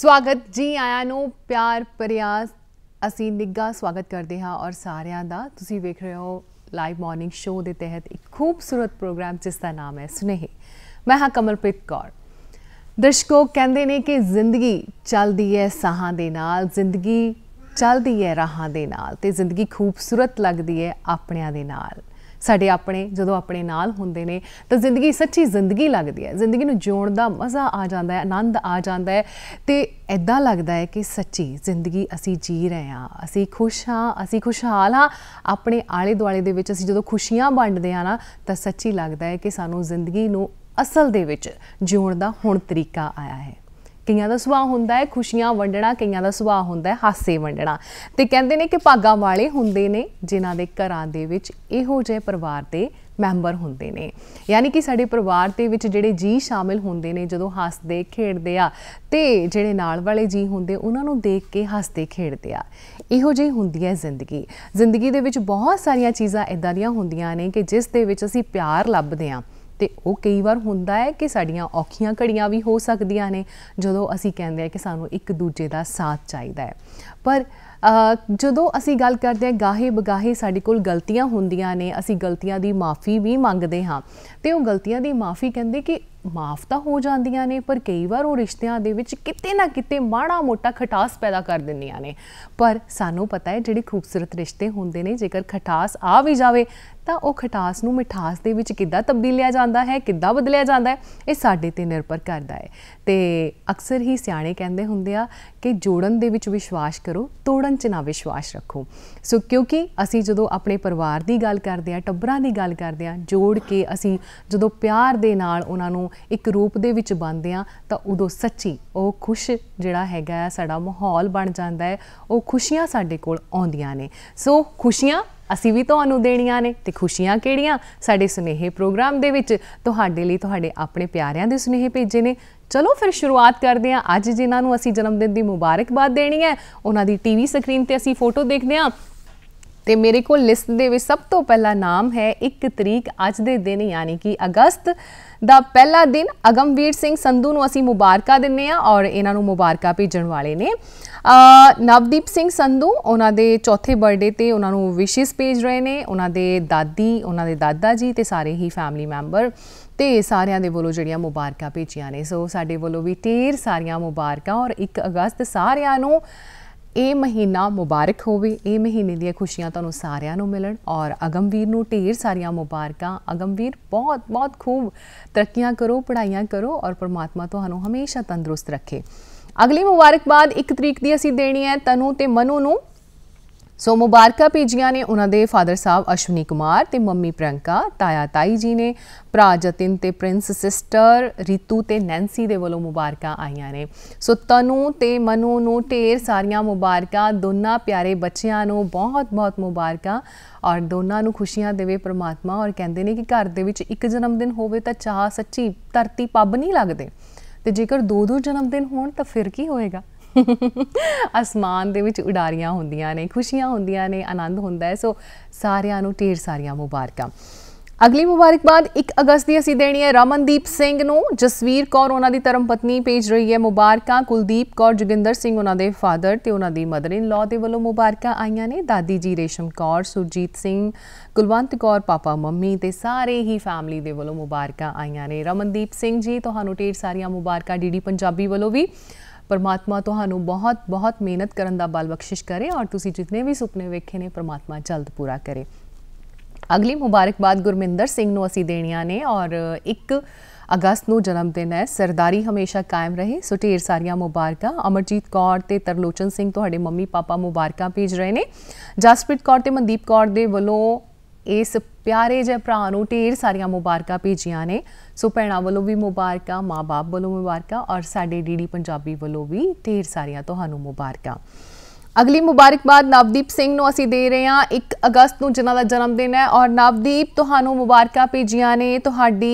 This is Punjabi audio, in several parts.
ਸਵਾਗਤ ਜੀ ਆਇਆਂ ਨੂੰ ਪਿਆਰ ਪ੍ਰਿਆਸ ਅਸੀਂ ਨਿੱਗਾ ਸਵਾਗਤ ਕਰਦੇ ਹਾਂ ਔਰ ਸਾਰਿਆਂ ਦਾ ਤੁਸੀਂ ਵੇਖ ਰਹੇ ਹੋ ਲਾਈਵ ਮਾਰਨਿੰਗ ਸ਼ੋਅ ਦੇ ਤਹਿਤ ਇੱਕ ਖੂਬਸੂਰਤ ਪ੍ਰੋਗਰਾਮ ਜਿਸ ਦਾ ਨਾਮ ਹੈ ਸੁਨੇਹੇ ਮੈਂ ਹਾਂ ਕਮਲਪ੍ਰੀਤ ਕੌਰ ਦਰਸ਼ਕੋ ਕਹਿੰਦੇ ਨੇ ਕਿ ਜ਼ਿੰਦਗੀ ਚੱਲਦੀ ਹੈ ਸਾਹਾਂ ਦੇ ਨਾਲ ਜ਼ਿੰਦਗੀ ਚੱਲਦੀ ਹੈ ਰਾਹਾਂ ਦੇ ਨਾਲ ਤੇ ਜ਼ਿੰਦਗੀ ਖੂਬਸੂਰਤ ਲੱਗਦੀ ਹੈ ਆਪਣਿਆਂ ਦੇ ਨਾਲ ਸਾਡੇ ਆਪਣੇ ਜਦੋਂ ਆਪਣੇ ਨਾਲ ਹੁੰਦੇ ਨੇ ਤਾਂ ਜ਼ਿੰਦਗੀ ਸੱਚੀ ਜ਼ਿੰਦਗੀ ਲੱਗਦੀ ਹੈ ਜ਼ਿੰਦਗੀ ਨੂੰ ਜਿਉਣ ਦਾ ਮਜ਼ਾ ਆ ਜਾਂਦਾ ਹੈ ਆਨੰਦ ਆ ਜਾਂਦਾ ਹੈ ਤੇ ਐਦਾਂ ਲੱਗਦਾ ਹੈ ਕਿ ਸੱਚੀ ਜ਼ਿੰਦਗੀ ਅਸੀਂ ਜੀ ਰਹੇ ਹਾਂ ਅਸੀਂ ਖੁਸ਼ ਹਾਂ ਅਸੀਂ ਖੁਸ਼ਹਾਲ ਹਾਂ ਆਪਣੇ ਆਲੇ ਦੁਆਲੇ ਦੇ ਵਿੱਚ ਅਸੀਂ ਜਦੋਂ ਖੁਸ਼ੀਆਂ ਵੰਡਦੇ ਹਾਂ ਨਾ ਤਾਂ ਸੱਚੀ ਲੱਗਦਾ ਹੈ ਕਿ ਸਾਨੂੰ ਜ਼ਿੰਦਗੀ ਨੂੰ ਅਸਲ ਦੇ ਵਿੱਚ ਜਿਉਣ ਦਾ ਹੁਣ ਤਰੀਕਾ ਆਇਆ ਹੈ ਕਈਆਂ ਦਾ ਸੁਭਾਅ ਹੁੰਦਾ ਹੈ ਖੁਸ਼ੀਆਂ ਵੰਡਣਾ ਕਈਆਂ ਦਾ ਸੁਭਾਅ ਹੁੰਦਾ ਹੈ ਹਾਸੇ ਵੰਡਣਾ ਤੇ ਕਹਿੰਦੇ ਨੇ ਕਿ ਭਾਗਾ ਵਾਲੇ ਹੁੰਦੇ ਨੇ ਜਿਨ੍ਹਾਂ ਦੇ ਘਰਾਂ ਦੇ ਵਿੱਚ ਇਹੋ ਜਿਹੇ ਪਰਿਵਾਰ ਦੇ ਮੈਂਬਰ ਹੁੰਦੇ ਨੇ ਯਾਨੀ ਕਿ ਸਾਡੇ ਪਰਿਵਾਰ ਦੇ ਵਿੱਚ ਜਿਹੜੇ ਜੀ ਸ਼ਾਮਿਲ ਹੁੰਦੇ ਨੇ ਜਦੋਂ ਹੱਸਦੇ ਖੇਡਦੇ ਆ ਤੇ ਜਿਹੜੇ ਨਾਲ ਵਾਲੇ ਜੀ ਹੁੰਦੇ ਉਹਨਾਂ ਨੂੰ ਦੇਖ ਕੇ ਹੱਸਦੇ ਖੇਡਦੇ ਆ ਇਹੋ ਜਿਹੀ ਹੁੰਦੀ ਹੈ ਜ਼ਿੰਦਗੀ ਜ਼ਿੰਦਗੀ ਦੇ ਵਿੱਚ ਬਹੁਤ ਸਾਰੀਆਂ ਚੀਜ਼ਾਂ ਇਦਾਂ ਦੀਆਂ ਹੁੰਦੀਆਂ ਨੇ ਕਿ ਜਿਸ ਦੇ ਵਿੱਚ ਅਸੀਂ ਪਿਆਰ ਲੱਭਦੇ ਆ ਤੇ ਉਹ ਕਈ ਵਾਰ ਹੁੰਦਾ ਹੈ ਕਿ ਸਾਡੀਆਂ ਔਖੀਆਂ ਘੜੀਆਂ ਵੀ ਹੋ ਸਕਦੀਆਂ ਨੇ ਜਦੋਂ ਅਸੀਂ ਕਹਿੰਦੇ ਆ ਕਿ ਸਾਨੂੰ ਇੱਕ ਦੂਜੇ ਦਾ ਸਾਥ ਚਾਹੀਦਾ ਹੈ ਪਰ ਜਦੋਂ ਅਸੀਂ ਗੱਲ ਕਰਦੇ ਆ ਗਾਹੇ ਬਗਾਹੇ ਸਾਡੇ ਕੋਲ ਗਲਤੀਆਂ ਹੁੰਦੀਆਂ ਨੇ ਅਸੀਂ ਗਲਤੀਆਂ ਦੀ ਮਾਫੀ ਵੀ ਮੰਗਦੇ ਹਾਂ ਤੇ ਉਹ ਗਲਤੀਆਂ ਦੀ ਮਾਫੀ ਕਹਿੰਦੇ ਕਿ ਮਾਫ ਤਾਂ ਹੋ ਜਾਂਦੀਆਂ ਨੇ ਪਰ ਕਈ ਵਾਰ ਉਹ ਰਿਸ਼ਤਿਆਂ ਦੇ ਵਿੱਚ ਕਿਤੇ ਨਾ ਕਿਤੇ ਮਾੜਾ ਮੋਟਾ ਖਟਾਸ ਪੈਦਾ ਕਰ ਦਿੰਦੀਆਂ ਨੇ ਪਰ ਸਾਨੂੰ ਪਤਾ ਹੈ ਜਿਹੜੇ ਖੂਬਸੂਰਤ ਰਿਸ਼ਤੇ ਹੁੰਦੇ ਨੇ ਜੇਕਰ ਖਟਾਸ ਆ ਵੀ ਜਾਵੇ ਤਾਂ ਉਹ ਖਟਾਸ ਨੂੰ ਮਿਠਾਸ ਦੇ ਵਿੱਚ ਕਿੱਦਾਂ ਲਿਆ ਜਾਂਦਾ ਹੈ ਕਿੱਦਾਂ ਬਦਲਿਆ ਜਾਂਦਾ ਹੈ ਇਹ ਸਾਡੇ ਤੇ ਨਿਰਭਰ ਕਰਦਾ ਹੈ ਤੇ ਅਕਸਰ ਹੀ ਸਿਆਣੇ ਕਹਿੰਦੇ ਹੁੰਦੇ ਆ ਕਿ ਜੋੜਨ ਦੇ ਵਿੱਚ ਵਿਸ਼ਵਾਸ ਕਰੋ ਤੋੜਨ 'ਚ ਨਾ ਵਿਸ਼ਵਾਸ ਰੱਖੋ ਸੋ ਕਿਉਂਕਿ ਅਸੀਂ ਜਦੋਂ ਆਪਣੇ ਪਰਿਵਾਰ ਦੀ ਗੱਲ ਕਰਦੇ ਆ ਟੱਬਰਾਂ ਦੀ ਗੱਲ ਕਰਦੇ ਆ ਜੋੜ ਕੇ ਅਸੀਂ ਜਦੋਂ ਪਿਆਰ ਦੇ ਨਾਲ ਉਹਨਾਂ ਨੂੰ ਇੱਕ ਰੂਪ ਦੇ ਵਿੱਚ ਬੰਨਦੇ ਆ ਤਾਂ ਉਦੋਂ ਸੱਚੀ ਉਹ ਖੁਸ਼ ਜਿਹੜਾ ਹੈਗਾ ਸਾਡਾ ਮਾਹੌਲ ਬਣ ਜਾਂਦਾ ਹੈ ਉਹ ਖੁਸ਼ੀਆਂ ਸਾਡੇ ਕੋਲ ਆਉਂਦੀਆਂ ਨੇ ਸੋ ਖੁਸ਼ੀਆਂ ਅਸੀਂ ਵੀ ਤੁਹਾਨੂੰ ਦੇਣੀਆਂ ਨੇ ਤੇ ਖੁਸ਼ੀਆਂ ਕਿਹੜੀਆਂ ਸਾਡੇ ਸੁਨੇਹੇ ਪ੍ਰੋਗਰਾਮ ਦੇ ਵਿੱਚ ਤੁਹਾਡੇ ਲਈ ਤੁਹਾਡੇ ਆਪਣੇ ਪਿਆਰਿਆਂ ਦੇ ਸੁਨੇਹੇ ਭੇਜੇ ਨੇ ਚਲੋ ਫਿਰ ਸ਼ੁਰੂਆਤ ਕਰਦੇ ਹਾਂ ਅੱਜ ਜਿਨ੍ਹਾਂ ਨੂੰ ਅਸੀਂ ਜਨਮ ਦਿਨ ਦੀ ਮੁਬਾਰਕਬਾਦ ਦੇਣੀ ਹੈ ਉਹਨਾਂ ਦੀ ਟੀਵੀ ਸਕਰੀਨ ਤੇ ਅਸੀਂ ਫੋਟੋ ਦੇਖਦੇ ਹਾਂ ਤੇ ਮੇਰੇ ਕੋਲ ਲਿਸਟ ਦੇ ਵਿੱਚ ਸਭ ਤੋਂ ਪਹਿਲਾ ਨਾਮ ਹੈ 1 ਤਰੀਕ ਅੱਜ ਦੇ ਦਿਨ ਯਾਨੀ ਕਿ ਅਗਸਤ ਦਾ ਪਹਿਲਾ ਦਿਨ ਅਗਮਵੀਰ ਸਿੰਘ ਸੰਧੂ ਨੂੰ ਅਸੀਂ ਮੁਬਾਰਕਾ ਦਿੰਨੇ ਆ ਔਰ ਇਹਨਾਂ ਨੂੰ ਮੁਬਾਰਕਾ ਭੇਜਣ ਵਾਲੇ ਨੇ ਨਵਦੀਪ ਸਿੰਘ ਸੰਧੂ ਉਹਨਾਂ ਦੇ ਚੌਥੇ ਬਰਥਡੇ ਤੇ ਉਹਨਾਂ ਨੂੰ ਵਿਸ਼ੇਸ ਭੇਜ ਰਹੇ ਨੇ ਉਹਨਾਂ ਦੇ ਦਾਦੀ ਉਹਨਾਂ ਦੇ ਦਾਦਾ ਜੀ ਤੇ ਸਾਰੇ ਹੀ ਫੈਮਿਲੀ ਮੈਂਬਰ ਤੇ ਸਾਰਿਆਂ ਦੇ ਵੱਲੋਂ ਜਿਹੜੀਆਂ ਮੁਬਾਰਕਾਂ ਭੇਜੀਆਂ ਨੇ ਸੋ ਸਾਡੇ ਵੱਲੋਂ ਵੀ ਢੇਰ ਸਾਰੀਆਂ ਮੁਬਾਰਕਾਂ ਔਰ 1 ਅਗਸਤ ਸਾਰਿਆਂ ਨੂੰ ਇਹ ਮਹੀਨਾ ਮੁਬਾਰਕ ਹੋਵੇ ਇਹ ਮਹੀਨੇ ਦੀਆਂ ਖੁਸ਼ੀਆਂ ਤੁਹਾਨੂੰ ਸਾਰਿਆਂ ਨੂੰ ਮਿਲਣ ਔਰ ਅਗਮਵੀਰ ਨੂੰ ਢੇਰ ਸਾਰੀਆਂ ਮੁਬਾਰਕਾਂ ਅਗਮਵੀਰ ਬਹੁਤ ਬਹੁਤ ਖੂਬ ਤਰੱਕੀਆਂ ਕਰੋ ਪੜ੍ਹਾਈਆਂ ਕਰੋ ਔਰ ਪਰਮਾਤਮਾ ਤੁਹਾਨੂੰ ਹਮੇਸ਼ਾ ਤੰਦਰੁਸਤ ਰੱਖੇ ਅਗਲੀ ਮੁਬਾਰਕਬਾਦ 1 ਤਰੀਕ ਦੀ ਅਸੀਂ ਦੇਣੀ ਹੈ ਤਨੂ ਤੇ ਮਨੂ ਨੂੰ ਸੋ ਮੁਬਾਰਕਾ ਭੇਜੀਆਂ ਨੇ ਉਹਨਾਂ ਦੇ ਫਾਦਰ ਸਾਹਿਬ ਅਸ਼ਵਨੀ ਕੁਮਾਰ ਤੇ ਮੰਮੀ ਪ੍ਰੰਕਾ ਤਾਇਆ ਤਾਈ ਜੀ ਨੇ ਭਰਾ ਜਤਿਨ ਤੇ ਪ੍ਰਿੰਸ ਸਿਸਟਰ ਰੀਤੂ ਤੇ ਨੈਂਸੀ ਦੇ ਵੱਲੋਂ ਮੁਬਾਰਕਾਂ ਆਈਆਂ ਨੇ ਸੋ ਤਨੂ ਤੇ ਮਨੂ ਨੂੰ ਢੇਰ ਸਾਰੀਆਂ ਮੁਬਾਰਕਾਂ ਦੋਨਾਂ ਪਿਆਰੇ ਬੱਚਿਆਂ ਨੂੰ ਬਹੁਤ-ਬਹੁਤ ਮੁਬਾਰਕਾਂ ਔਰ ਦੋਨਾਂ ਨੂੰ ਖੁਸ਼ੀਆਂ ਦੇਵੇ ਪ੍ਰਮਾਤਮਾ ਔਰ ਕਹਿੰਦੇ ਨੇ ਕਿ ਘਰ ਦੇ ਵਿੱਚ ਇੱਕ ਜਨਮ ਦਿਨ ਹੋਵੇ ਤਾਂ ਚਾਹ ਸੱਚੀ ਧਰਤੀ ਪੱਬ ਨਹੀਂ ਲੱਗਦੇ ਤੇ ਜੇਕਰ ਦੋ ਦੋ ਜਨਮ ਦਿਨ ਹੋਣ ਤਾਂ ਫਿਰ ਕੀ ਹੋਏਗਾ ਅਸਮਾਨ ਦੇ ਵਿੱਚ ਉਡਾਰੀਆਂ ਹੁੰਦੀਆਂ ਨੇ ਖੁਸ਼ੀਆਂ ਹੁੰਦੀਆਂ ਨੇ ਆਨੰਦ ਹੁੰਦਾ ਹੈ ਸੋ ਸਾਰਿਆਂ ਨੂੰ ਢੇਰ ਸਾਰੀਆਂ ਮੁਬਾਰਕਾਂ ਅਗਲੀ ਮੁਬਾਰਕਬਾਦ 1 ਅਗਸਤ ਦੀ ਅਸੀਂ ਦੇਣੀ ਹੈ ਰਮਨਦੀਪ ਸਿੰਘ ਨੂੰ ਜਸਵੀਰ ਕੌਰ ਉਹਨਾਂ ਦੀ ਧਰਮ ਪਤਨੀ ਭੇਜ ਰਹੀ ਹੈ ਮੁਬਾਰਕਾਂ ਕੁਲਦੀਪ ਕੌਰ ਜਗਿੰਦਰ ਸਿੰਘ ਉਹਨਾਂ ਦੇ ਫਾਦਰ ਤੇ ਉਹਨਾਂ ਦੀ ਮਦਰ ਇਨ ਲਾ ਦੇ ਵੱਲੋਂ ਮੁਬਾਰਕਾਂ ਆਈਆਂ ਨੇ ਦਾਦੀ ਜੀ ਰੇਸ਼ਮ ਕੌਰ ਸੁਰਜੀਤ ਸਿੰਘ ਕੁਲਵੰਤ ਕੌਰ ਪਾਪਾ ਮੰਮੀ ਤੇ ਸਾਰੇ ਹੀ ਫੈਮਿਲੀ ਦੇ ਵੱਲੋਂ ਮੁਬਾਰਕਾਂ ਆਈਆਂ ਨੇ ਰਮਨਦੀਪ ਸਿੰਘ ਜੀ ਤੁਹਾਨੂੰ ਢੇਰ ਸਾਰੀਆਂ ਮੁਬਾਰਕਾਂ ਡੀਡੀ ਪੰਜਾਬੀ ਵੱਲੋਂ ਵੀ ਪਰਮਾਤਮਾ ਤੁਹਾਨੂੰ ਬਹੁਤ ਬਹੁਤ ਮਿਹਨਤ ਕਰਨ ਦਾ ਬਲ ਬਖਸ਼ਿਸ਼ ਕਰੇ ਔਰ ਤੁਸੀਂ ਜਿੰਨੇ ਵੀ ਸੁਪਨੇ ਵੇਖੇ ਨੇ ਪਰਮਾਤਮਾ ਜਲਦ ਪੂਰਾ ਕਰੇ ਅਗਲੀ ਮੁਬਾਰਕਬਾਦ ਗੁਰਮਿੰਦਰ ਸਿੰਘ ਨੂੰ ਅਸੀਂ ਦੇਣੀਆਂ ਨੇ ਔਰ 1 ਅਗਸਤ ਨੂੰ ਜਨਮ ਦਿਨ ਹੈ ਸਰਦਾਰੀ ਹਮੇਸ਼ਾ ਕਾਇਮ ਰਹੇ ਸੋ ਢੇਰ ਸਾਰੀਆਂ ਮੁਬਾਰਕਾਂ ਅਮਰਜੀਤ ਕੌਰ ਤੇ ਤਰਲੋਚਨ ਸਿੰਘ ਤੁਹਾਡੇ ਮੰਮੀ ਪਾਪਾ ਮੁਬਾਰਕਾਂ ਭੇਜ ਰਹੇ ਨੇ ਜਸਪ੍ਰੀਤ ਕੌਰ ਤੇ ਮਨਦੀਪ ਕੌਰ ਦੇ ਵੱਲੋਂ ਇਸ ਪਿਆਰੇ ਜੇ ਭਰਾ ਨੂੰ ਢੇਰ ਸਾਰੀਆਂ ਮੁਬਾਰਕਾਂ ਭੇਜੀਆਂ ਨੇ ਸੋ ਭੈਣਾਂ ਵੱਲੋਂ ਵੀ ਮੁਬਾਰਕਾਂ ਮਾਪੇ ਵੱਲੋਂ ਮੁਬਾਰਕਾਂ ਔਰ ਸਾਡੇ ਡੀਡੀ ਪੰਜਾਬੀ ਵੱਲੋਂ ਵੀ ਢੇਰ ਸਾਰੀਆਂ ਤੁਹਾਨੂੰ ਮੁਬਾਰਕਾਂ ਅਗਲੀ ਮੁਬਾਰਕਬਾਦ ਨਵਦੀਪ ਸਿੰਘ ਨੂੰ ਅਸੀਂ ਦੇ ਰਹੇ ਹਾਂ 1 ਅਗਸਤ ਨੂੰ ਜਿਨ੍ਹਾਂ ਦਾ ਜਨਮ ਦਿਨ ਹੈ ਔਰ ਨਵਦੀਪ ਤੁਹਾਨੂੰ ਮੁਬਾਰਕਾਂ ਭੇਜੀਆਂ ਨੇ ਤੁਹਾਡੀ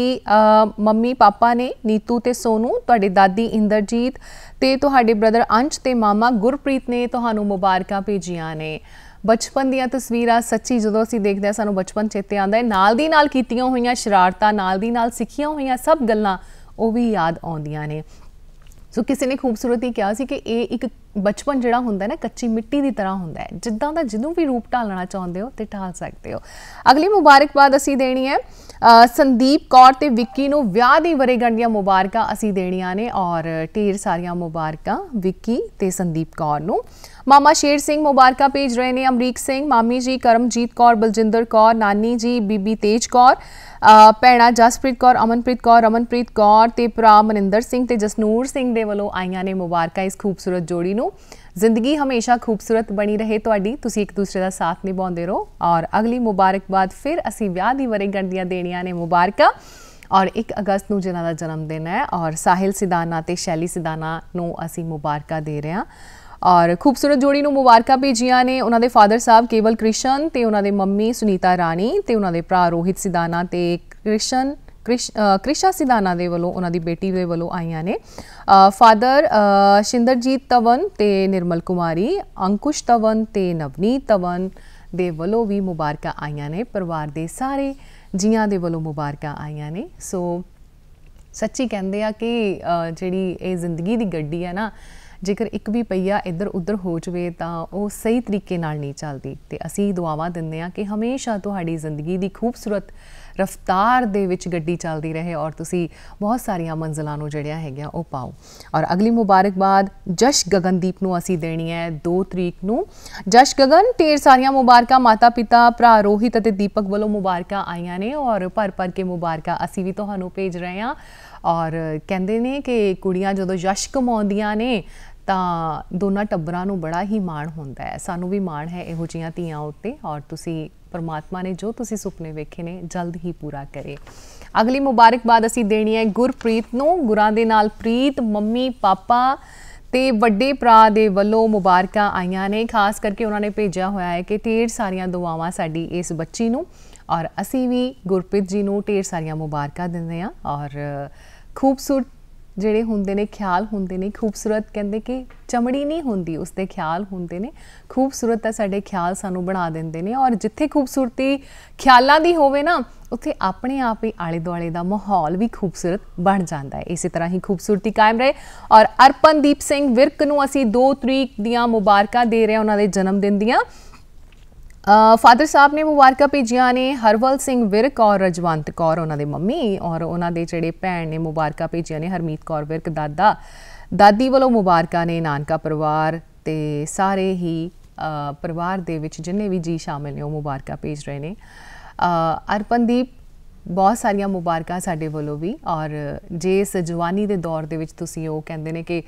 ਮੰਮੀ ਪਾਪਾ ਨੇ ਨੀਤੂ ਤੇ ਸੋਨੂ ਤੁਹਾਡੇ ਦਾਦੀ ਇੰਦਰਜੀਤ ਤੇ ਤੁਹਾਡੇ ਬ੍ਰਦਰ ਅੰਸ਼ ਤੇ ਮਾਮਾ ਗੁਰਪ੍ਰੀਤ ਨੇ ਤੁਹਾਨੂੰ ਮੁਬਾਰਕਾਂ ਭੇਜੀਆਂ ਨੇ ਬਚਪਨ ਦੀਆਂ ਤਸਵੀਰਾਂ ਸੱਚੀ ਜਦੋਂ ਅਸੀਂ ਦੇਖਦੇ ਆ ਸਾਨੂੰ ਬਚਪਨ ਚੇਤੇ ਆਉਂਦਾ ਹੈ ਨਾਲ ਦੀ ਨਾਲ ਕੀਤੀਆਂ ਹੋਈਆਂ ਸ਼ਰਾਰਤਾਂ ਨਾਲ ਦੀ ਨਾਲ ਸਿੱਖੀਆਂ ਹੋਈਆਂ ਸਭ ਗੱਲਾਂ ਉਹ ਵੀ ਯਾਦ ਆਉਂਦੀਆਂ ਨੇ ਸੋ ਕਿਸੇ ਨੇ ਖੂਬਸੂਰਤੀ ਕਿਹਾ ਸੀ ਕਿ ਇਹ ਇੱਕ ਬਚਪਨ ਜਿਹੜਾ ਹੁੰਦਾ ਨਾ ਕੱਚੀ ਮਿੱਟੀ ਦੀ ਤਰ੍ਹਾਂ ਹੁੰਦਾ ਹੈ ਜਿੱਦਾਂ ਦਾ ਜਿਹਨੂੰ ਵੀ ਰੂਪ ਢਾਲਣਾ ਚਾਹੁੰਦੇ ਹੋ ਤੇ ਢਾਲ ਸਕਦੇ ਹੋ ਅਗਲੀ ਮੁਬਾਰਕਬਾਦ ਅਸੀਂ ਦੇਣੀ ਹੈ ਸੰਦੀਪ ਕੌਰ ਤੇ ਵਿੱਕੀ ਨੂੰ ਵਿਆਹ ਦੀ ਵਰੇਗੰਢ ਦੀਆਂ ਮੁਬਾਰਕਾਂ ਅਸੀਂ ਦੇਣੀਆਂ ਨੇ ਔਰ ਢੇਰ ਸਾਰੀਆਂ ਮੁਬਾਰਕਾਂ ਵਿੱਕੀ ਤੇ ਸੰਦੀਪ ਕੌਰ ਨੂੰ ਮਾਮਾ ਸ਼ੇਰ ਸਿੰਘ ਮੁਬਾਰਕਾਂ ਭੇਜ ਰਹੇ ਨੇ ਅਮਰੀਕ ਸਿੰਘ ਮਾਮੀ ਜੀ ਕਰਮਜੀਤ ਕੌਰ ਬਲਜਿੰਦਰ ਕੌਰ ਨਾਨੀ ਜੀ ਬੀਬੀ ਤੇਜ ਕੌਰ ਭੈਣਾ ਜਸਪ੍ਰੀਤ ਕੌਰ ਅਮਨਪ੍ਰੀਤ ਕੌਰ ਰਮਨਪ੍ਰੀਤ ਕੌਰ ਤੇ ਪ੍ਰਾ ਮਨਿੰਦਰ ਸਿੰਘ ਤੇ ਜਸਨੂਰ ਸਿੰਘ ਦੇ ਵੱਲੋਂ ਆਈਆਂ ਨੇ ਮੁਬਾਰਕਾਂ ਇਸ ਖੂਬਸੂਰਤ ਜੋੜੀ ਨੂੰ ਜ਼ਿੰਦਗੀ ਹਮੇਸ਼ਾ ਖੂਬਸੂਰਤ ਬਣੀ ਰਹੇ ਤੁਹਾਡੀ ਤੁਸੀਂ ਇੱਕ ਦੂਸਰੇ ਦਾ ਸਾਥ ਨਿਭਾਉਂਦੇ ਰਹੋ ਔਰ ਅਗਲੀ ਮੁਬਾਰਕਬਾਦ ਫਿਰ ਅਸੀਂ ਵਿਆਹ ਦੀ ਵਰੇਗੰਢ ਦੇਣੀਆਂ ਨੇ ਮੁਬਾਰਕਾਂ ਔਰ 1 ਅਗਸਤ ਨੂੰ ਜਿਨ੍ਹਾਂ ਦਾ ਜਨਮ ਦਿਨ ਹੈ ਔਰ ਸਾਹਿਲ ਸਿਦਾਨਾ ਤੇ ਸ਼ੈਲੀ ਸਿਦਾਨਾ ਨੂੰ ਅਸੀਂ ਮੁਬਾਰਕਾਂ ਦੇ ਰਹੇ ਹਾਂ ਔਰ ਖੂਬਸੂਰਤ ਜੋੜੀ ਨੂੰ ਮੁਬਾਰਕਾਂ ਭੇਜੀਆਂ ਨੇ ਉਹਨਾਂ ਦੇ ਫਾਦਰ ਸਾਹਿਬ ਕੇਵਲ ਕ੍ਰਿਸ਼ਨ ਤੇ ਉਹਨਾਂ ਦੇ ਮੰਮੀ ਸੁਨੀਤਾ ਰਾਣੀ ਤੇ ਉਹਨਾਂ ਦੇ ਭਰਾ ਰੋਹਿਤ ਸਿਦਾਨਾ ਤੇ ਕ੍ਰਿਸ਼ਨ ਕ੍ਰਿਸ਼ਾ ਸਿਦਾਨਾ ਦੇ ਵੱਲੋਂ ਉਹਨਾਂ ਦੀ ਬੇਟੀ ਦੇ ਵੱਲੋਂ ਆਈਆਂ ਨੇ ਫਾਦਰ ਸ਼ਿੰਦਰਜੀਤ ਤਵਨ ਤੇ ਨਿਰਮਲ ਕੁਮਾਰੀ ਅੰਕੁਸ਼ ਤਵਨ ਤੇ ਨਵਨੀਤ ਤਵਨ ਦੇ ਵੱਲੋਂ ਵੀ ਮੁਬਾਰਕਾਂ ਆਈਆਂ ਨੇ ਪਰਿਵਾਰ ਦੇ ਸਾਰੇ ਜੀਆਂ ਦੇ ਵੱਲੋਂ ਮੁਬਾਰਕਾਂ ਆਈਆਂ ਨੇ ਸੋ ਸੱਚੀ ਕਹਿੰਦੇ ਆ ਕਿ ਜਿਹੜੀ ਇਹ ਜ਼ਿੰਦਗੀ ਦੀ ਗੱਡੀ ਆ ਨਾ ਜੇਕਰ ਇੱਕ ਵੀ ਪਈਆ ਇੱਧਰ ਉੱਧਰ ਹੋ ਜਵੇ ਤਾਂ ਉਹ ਸਹੀ ਤਰੀਕੇ ਨਾਲ ਨਹੀਂ ਚੱਲਦੀ ਤੇ ਅਸੀਂ ਦੁਆਵਾਂ ਦਿੰਦੇ ਆ ਕਿ ਹਮੇਸ਼ਾ ਤੁਹਾਡੀ ਜ਼ਿੰਦਗੀ ਦੀ ਖੂਬਸੂਰਤ ਰਫਤਾਰ ਦੇ ਵਿੱਚ ਗੱਡੀ ਚੱਲਦੀ ਰਹੇ ਔਰ ਤੁਸੀਂ ਬਹੁਤ ਸਾਰੀਆਂ ਮੰਜ਼ਲਾਂ ਨੂੰ ਜਿਹੜੀਆਂ ਹੈਗਾ ਉਹ ਪਾਓ ਔਰ ਅਗਲੀ ਮੁਬਾਰਕਬਾਦ ਜਸ਼ ਗਗਨਦੀਪ ਨੂੰ ਅਸੀਂ ਦੇਣੀ ਹੈ 2 ਤਰੀਕ ਨੂੰ ਜਸ਼ ਗਗਨ ਢੇਰ ਸਾਰੀਆਂ ਮੁਬਾਰਕਾਂ ਮਾਤਾ ਪਿਤਾ ਭਰਾ ਰੋਹਿਤ ਅਤੇ ਦੀਪਕ ਵੱਲੋਂ ਮੁਬਾਰਕਾਂ ਆਈਆਂ ਨੇ ਔਰ ਪਰ ਪਰ ਕੇ ਮੁਬਾਰਕਾਂ ਅਸੀਂ ਵੀ ਤੁਹਾਨੂੰ ਭੇਜ ਰਹੇ ਹਾਂ ਔਰ ਕਹਿੰਦੇ ਨੇ ਕਿ ਕੁੜੀਆਂ ਜਦੋਂ ਯਸ਼ ਕਮਾਉਂਦੀਆਂ ਨੇ ਤਾਂ ਦੋਨਾਂ ਟੱਬਰਾਂ ਨੂੰ ਬੜਾ ਹੀ ਮਾਣ ਹੁੰਦਾ ਹੈ ਸਾਨੂੰ ਵੀ ਮਾਣ ਹੈ ਇਹੋ ਜੀਆਂ ਧੀਆਂ ਉੱਤੇ ਔਰ ਤੁਸੀਂ ਪਰਮਾਤਮਾ ਨੇ ਜੋ ਤੁਸੀਂ ਸੁਪਨੇ ਵੇਖੇ ਨੇ ਜਲਦ ਹੀ ਪੂਰਾ ਕਰੇ ਅਗਲੀ ਮੁਬਾਰਕਬਾਦ ਅਸੀਂ ਦੇਣੀ ਹੈ ਗੁਰਪ੍ਰੀਤ ਨੂੰ ਗੁਰਾਂ ਦੇ ਨਾਲ ਪ੍ਰੀਤ ਮੰਮੀ ਪਾਪਾ ਤੇ ਵੱਡੇ ਭਰਾ ਦੇ ਵੱਲੋਂ ਮੁਬਾਰਕਾਂ ਆਈਆਂ ਨੇ ਖਾਸ ਕਰਕੇ ਉਹਨਾਂ ਨੇ ਭੇਜਿਆ ਹੋਇਆ ਹੈ ਕਿ ਢੇਰ ਸਾਰੀਆਂ ਦੁਆਵਾਂ ਸਾਡੀ ਇਸ ਬੱਚੀ ਨੂੰ ਔਰ ਅਸੀਂ ਵੀ ਗੁਰਪ੍ਰੀਤ ਜੀ ਨੂੰ ਢੇਰ ਸਾਰੀਆਂ ਮੁਬਾਰਕਾਂ ਦਿੰਦੇ ਹਾਂ ਔਰ ਖੂਬਸੂਰਤ ਜਿਹੜੇ ਹੁੰਦੇ ਨੇ ਖਿਆਲ ਹੁੰਦੇ ਨੇ ਖੂਬਸੂਰਤ ਕਹਿੰਦੇ ਕਿ ਚਮੜੀ ਨਹੀਂ ਹੁੰਦੀ ਉਸਦੇ ਖਿਆਲ ਹੁੰਦੇ ਨੇ ਖੂਬਸੂਰਤ ਤਾਂ ਸਾਡੇ ਖਿਆਲ ਸਾਨੂੰ ਬਣਾ ਦਿੰਦੇ ਨੇ ਔਰ ਜਿੱਥੇ ਖੂਬਸੂਰਤੀ ਖਿਆਲਾਂ ਦੀ ਹੋਵੇ ਨਾ ਉੱਥੇ ਆਪਣੇ ਆਪ ਹੀ ਆਲੇ ਦੁਆਲੇ ਦਾ ਮਾਹੌਲ ਵੀ ਖੂਬਸੂਰਤ ਬਣ ਜਾਂਦਾ ਹੈ ਇਸੇ ਤਰ੍ਹਾਂ ਹੀ ਖੂਬਸੂਰਤੀ ਕਾਇਮ ਰਹੇ ਔਰ ਅਰਪਨਦੀਪ ਸਿੰਘ ਵਿਰਕ ਨੂੰ ਅਸੀਂ 2 ਤਰੀਕ ਦੀਆਂ ਮੁਬਾਰਕਾਂ ਦੇ ਰਹੇ ਹਾਂ ਉਹਨਾਂ ਦੇ ਜਨਮ ਦਿਨ ਦੀਆਂ ਫਾਦਰ ਸਾਹਿਬ ਨੇ ਮੁਬਾਰਕਾਂ ਭੇਜੀਆਂ ਨੇ ਹਰਵਲ ਸਿੰਘ ਵਿਰਕ ਔਰ ਰਜਵੰਤ ਕੌਰ ਉਹਨਾਂ ਦੇ ਮੰਮੀ ਔਰ ਉਹਨਾਂ ਦੇ ਜਿਹੜੇ ਭੈਣ ਨੇ ਮੁਬਾਰਕਾਂ ਭੇਜੀਆਂ ਨੇ ਹਰਮੀਤ ਕੌਰ ਵਿਰਕ ਦਾਦਾ ਦਾਦੀ ਵੱਲੋਂ ਮੁਬਾਰਕਾਂ ਨੇ ਨਾਨਕਾ ਪਰਿਵਾਰ ਤੇ ਸਾਰੇ ਹੀ ਪਰਿਵਾਰ ਦੇ ਵਿੱਚ ਜਿੰਨੇ ਵੀ ਜੀ ਸ਼ਾਮਿਲ ਨੇ ਉਹ ਮੁਬਾਰਕਾਂ ਭੇਜ ਰਹੇ ਨੇ ਅਰਪਨਦੀਪ ਬਹੁਤ ਸਾਰੀਆਂ ਮੁਬਾਰਕਾਂ ਸਾਡੇ ਵੱਲੋਂ ਵੀ ਔਰ ਜੇ ਸਜਵਾਨੀ ਦੇ ਦੌਰ ਦੇ ਵਿੱਚ ਤੁਸੀਂ ਉਹ ਕਹਿੰਦੇ ਨੇ ਕਿ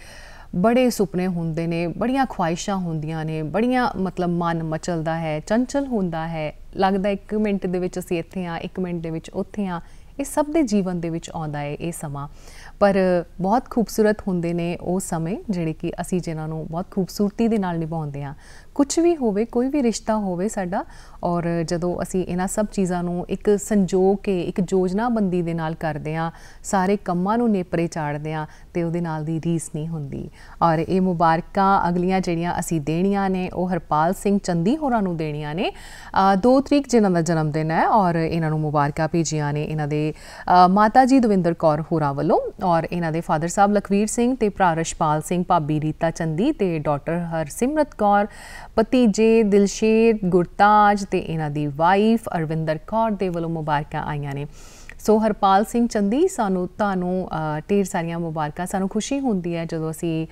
ਬੜੇ ਸੁਪਨੇ ਹੁੰਦੇ ਨੇ ਬੜੀਆਂ ਖੁਆਇਸ਼ਾਂ ਹੁੰਦੀਆਂ ਨੇ ਬੜੀਆਂ ਮਤਲਬ ਮਨ ਮਚਲਦਾ ਹੈ ਚੰਚਲ ਹੁੰਦਾ ਹੈ ਲੱਗਦਾ 1 ਮਿੰਟ ਦੇ ਵਿੱਚ ਅਸੀਂ ਇੱਥੇ ਆ 1 ਮਿੰਟ ਦੇ ਵਿੱਚ ਉੱਥੇ ਆ ਇਹ ਸਭ ਦੇ ਜੀਵਨ ਦੇ ਵਿੱਚ ਆਉਂਦਾ ਹੈ ਇਹ ਸਮਾਂ ਪਰ ਬਹੁਤ ਖੂਬਸੂਰਤ ਹੁੰਦੇ ਨੇ ਉਹ ਸਮੇਂ ਜਿਹੜੇ ਕਿ ਅਸੀਂ ਜਿਨ੍ਹਾਂ ਨੂੰ ਬਹੁਤ ਖੂਬਸੂਰਤੀ ਦੇ ਨਾਲ ਨਿਭਾਉਂਦੇ ਆ ਕੁਝ ਵੀ ਹੋਵੇ ਕੋਈ ਵੀ ਰਿਸ਼ਤਾ ਹੋਵੇ ਸਾਡਾ ਔਰ ਜਦੋਂ ਅਸੀਂ ਇਹਨਾਂ ਸਭ ਚੀਜ਼ਾਂ ਨੂੰ ਇੱਕ ਸੰਜੋਗ ਕੇ ਇੱਕ ਯੋਜਨਾਬੰਦੀ ਦੇ ਨਾਲ ਕਰਦੇ ਆ ਸਾਰੇ ਕੰਮਾਂ ਨੂੰ ਨੇਪਰੇ ਚਾੜਦੇ ਆ ਤੇ ਉਹਦੇ ਨਾਲ ਦੀ ਰੀਸ ਨਹੀਂ ਹੁੰਦੀ ਔਰ ਇਹ ਮੁਬਾਰਕਾਂ ਅਗਲੀਆਂ ਜਿਹੜੀਆਂ ਅਸੀਂ ਦੇਣੀਆਂ ਨੇ ਉਹ ਹਰਪਾਲ ਸਿੰਘ ਚੰਦੀ ਹੋਰਾਂ ਨੂੰ ਦੇਣੀਆਂ ਨੇ 2 ਤਰੀਕ ਜਿਨ੍ਹਾਂ ਦਾ ਜਨਮ ਦਿਨ ਹੈ ਔਰ ਇਹਨਾਂ ਨੂੰ ਮੁਬਾਰਕਾਂ ਭੇਜੀਆਂ ਨੇ ਇਹਨਾਂ ਦੇ ਮਾਤਾ ਜੀ ਦਵਿੰਦਰ ਕੌਰ ਹੋਰਾਂ ਵੱਲੋਂ ਔਰ ਇਹਨਾਂ ਦੇ ਫਾਦਰ ਸਾਹਿਬ ਲਖਵੀਰ ਸਿੰਘ ਤੇ ਭਰਾ ਰਸ਼ਪਾਲ ਸਿੰਘ ਭਾਬੀ ਰੀਤਾ ਚੰਦੀ ਤੇ ਡਾਕਟਰ ਹਰਸਿਮਰਤ ਕੌਰ ਭਤੀਜੇ ਦਿਲਸ਼ੇਰ ਗੁਰਤਾਜ ਤੇ ਇਹਨਾਂ ਦੀ ਵਾਈਫ ਅਰਵਿੰਦਰ ਕੌਰ ਦੇ ਵੱਲੋਂ ਮੁਬਾਰਕਾਂ ਆਈਆਂ ਨੇ ਸੋ ਹਰਪਾਲ ਸਿੰਘ ਚੰਦੀ ਸਾਨੂੰ ਤੁਹਾਨੂੰ ਢੇਰ ਸਾਰੀਆਂ ਮੁਬਾਰਕਾਂ ਸਾਨੂੰ ਖੁਸ਼ੀ ਹੁੰਦੀ ਹੈ ਜਦੋਂ ਅਸੀਂ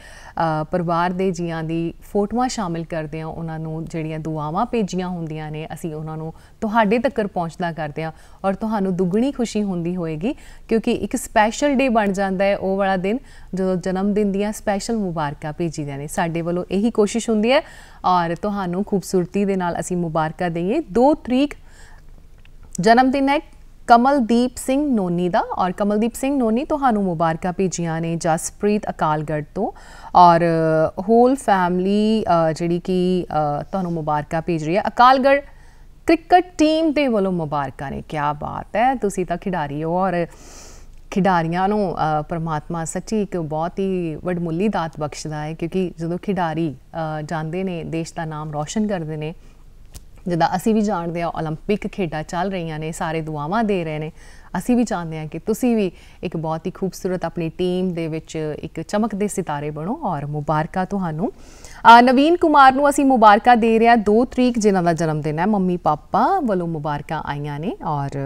ਪਰਿਵਾਰ ਦੇ ਜੀਆਂ ਦੀ ਫੋਟੋਆਂ ਸ਼ਾਮਿਲ ਕਰਦੇ ਹਾਂ ਉਹਨਾਂ ਨੂੰ ਜਿਹੜੀਆਂ ਦੁਆਵਾਂ ਭੇਜੀਆਂ ਹੁੰਦੀਆਂ ਨੇ ਅਸੀਂ ਉਹਨਾਂ ਨੂੰ ਤੁਹਾਡੇ ਤੱਕ ਪਹੁੰਚਦਾ ਕਰਦੇ ਹਾਂ ਔਰ ਤੁਹਾਨੂੰ ਦੁੱਗਣੀ ਖੁਸ਼ੀ ਹੁੰਦੀ ਹੋਏਗੀ ਕਿਉਂਕਿ ਇੱਕ ਸਪੈਸ਼ਲ ਡੇ ਬਣ ਜਾਂਦਾ ਹੈ ਉਹ ਵਾਲਾ ਦਿਨ ਜਦੋਂ ਜਨਮ ਦਿਨ ਦੀਆਂ ਸਪੈਸ਼ਲ ਮੁਬਾਰਕਾਂ ਭੇਜੀਆਂ ਨੇ ਸਾਡੇ ਵੱਲੋਂ ਇਹੀ ਕੋਸ਼ਿਸ਼ ਹੁੰਦੀ ਹੈ ਔਰ ਤੁਹਾਨੂੰ ਖੂਬਸੂਰਤੀ ਦੇ ਨਾਲ ਅਸੀਂ ਮੁਬਾਰਕਾਂ ਦਈਏ 2 ਤਰੀਕ ਜਨਮ ਦਿਨ ਹੈ ਕਮਲਦੀਪ ਸਿੰਘ ਨੋਨੀ ਦਾ ਔਰ ਕਮਲਦੀਪ ਸਿੰਘ ਨੋਨੀ ਤੁਹਾਨੂੰ ਮੁਬਾਰਕਾਂ ਭੇਜੀਆਂ ਨੇ ਜਸਪ੍ਰੀਤ ਅਕਾਲਗੜ ਤੋਂ ਔਰ ਹੋਲ ਫੈਮਿਲੀ ਜਿਹੜੀ ਕਿ ਤੁਹਾਨੂੰ ਮੁਬਾਰਕਾਂ ਭੇਜ ਰਹੀ ਹੈ ਅਕਾਲਗੜ ਕ੍ਰਿਕਟ ਟੀਮ ਦੇ ਵੱਲੋਂ ਮੁਬਾਰਕਾਂ ਨੇ ਕੀ ਬਾਤ ਹੈ ਤੁਸੀਂ ਤਾਂ ਖਿਡਾਰੀ ਹੋ ਔਰ ਖਿਡਾਰੀਆਂ ਨੂੰ ਪਰਮਾਤਮਾ ਸੱਚੀ ਇੱਕ ਬਹੁਤ ਹੀ ਵੱਡਮੁੱਲੀ ਦਾਤ ਬਖਸ਼ਦਾ ਹੈ ਕਿਉਂਕਿ ਜਦੋਂ ਖਿਡਾਰੀ ਜਾਂਦੇ ਨੇ ਦੇਸ਼ ਦਾ ਨਾਮ ਰੌਸ਼ਨ ਕਰਦੇ ਨੇ ਜਿੱਦਾਂ ਅਸੀਂ ਵੀ ਜਾਣਦੇ ਆ 올림픽 ਖੇਡਾਂ ਚੱਲ ਰਹੀਆਂ ਨੇ ਸਾਰੇ ਦੁਆਵਾਂ ਦੇ ਰਹੇ ਨੇ ਅਸੀਂ ਵੀ ਚਾਹੁੰਦੇ ਆ ਕਿ ਤੁਸੀਂ ਵੀ ਇੱਕ ਬਹੁਤ ਹੀ ਖੂਬਸੂਰਤ ਆਪਣੀ ਟੀਮ ਦੇ ਵਿੱਚ ਇੱਕ ਚਮਕਦੇ ਸਿਤਾਰੇ ਬਣੋ ਔਰ ਮੁਬਾਰਕਾ ਤੁਹਾਨੂੰ ਨਵੀਨ ਕੁਮਾਰ ਨੂੰ ਅਸੀਂ ਮੁਬਾਰਕਾ ਦੇ ਰਿਹਾ 2 ਤਰੀਕ ਜਿਨ੍ਹਾਂ ਦਾ ਜਨਮ ਦਿਨ ਹੈ ਮੰਮੀ ਪਾਪਾ ਵੱਲੋਂ ਮੁਬਾਰਕਾਂ ਆਈਆਂ ਨੇ ਔਰ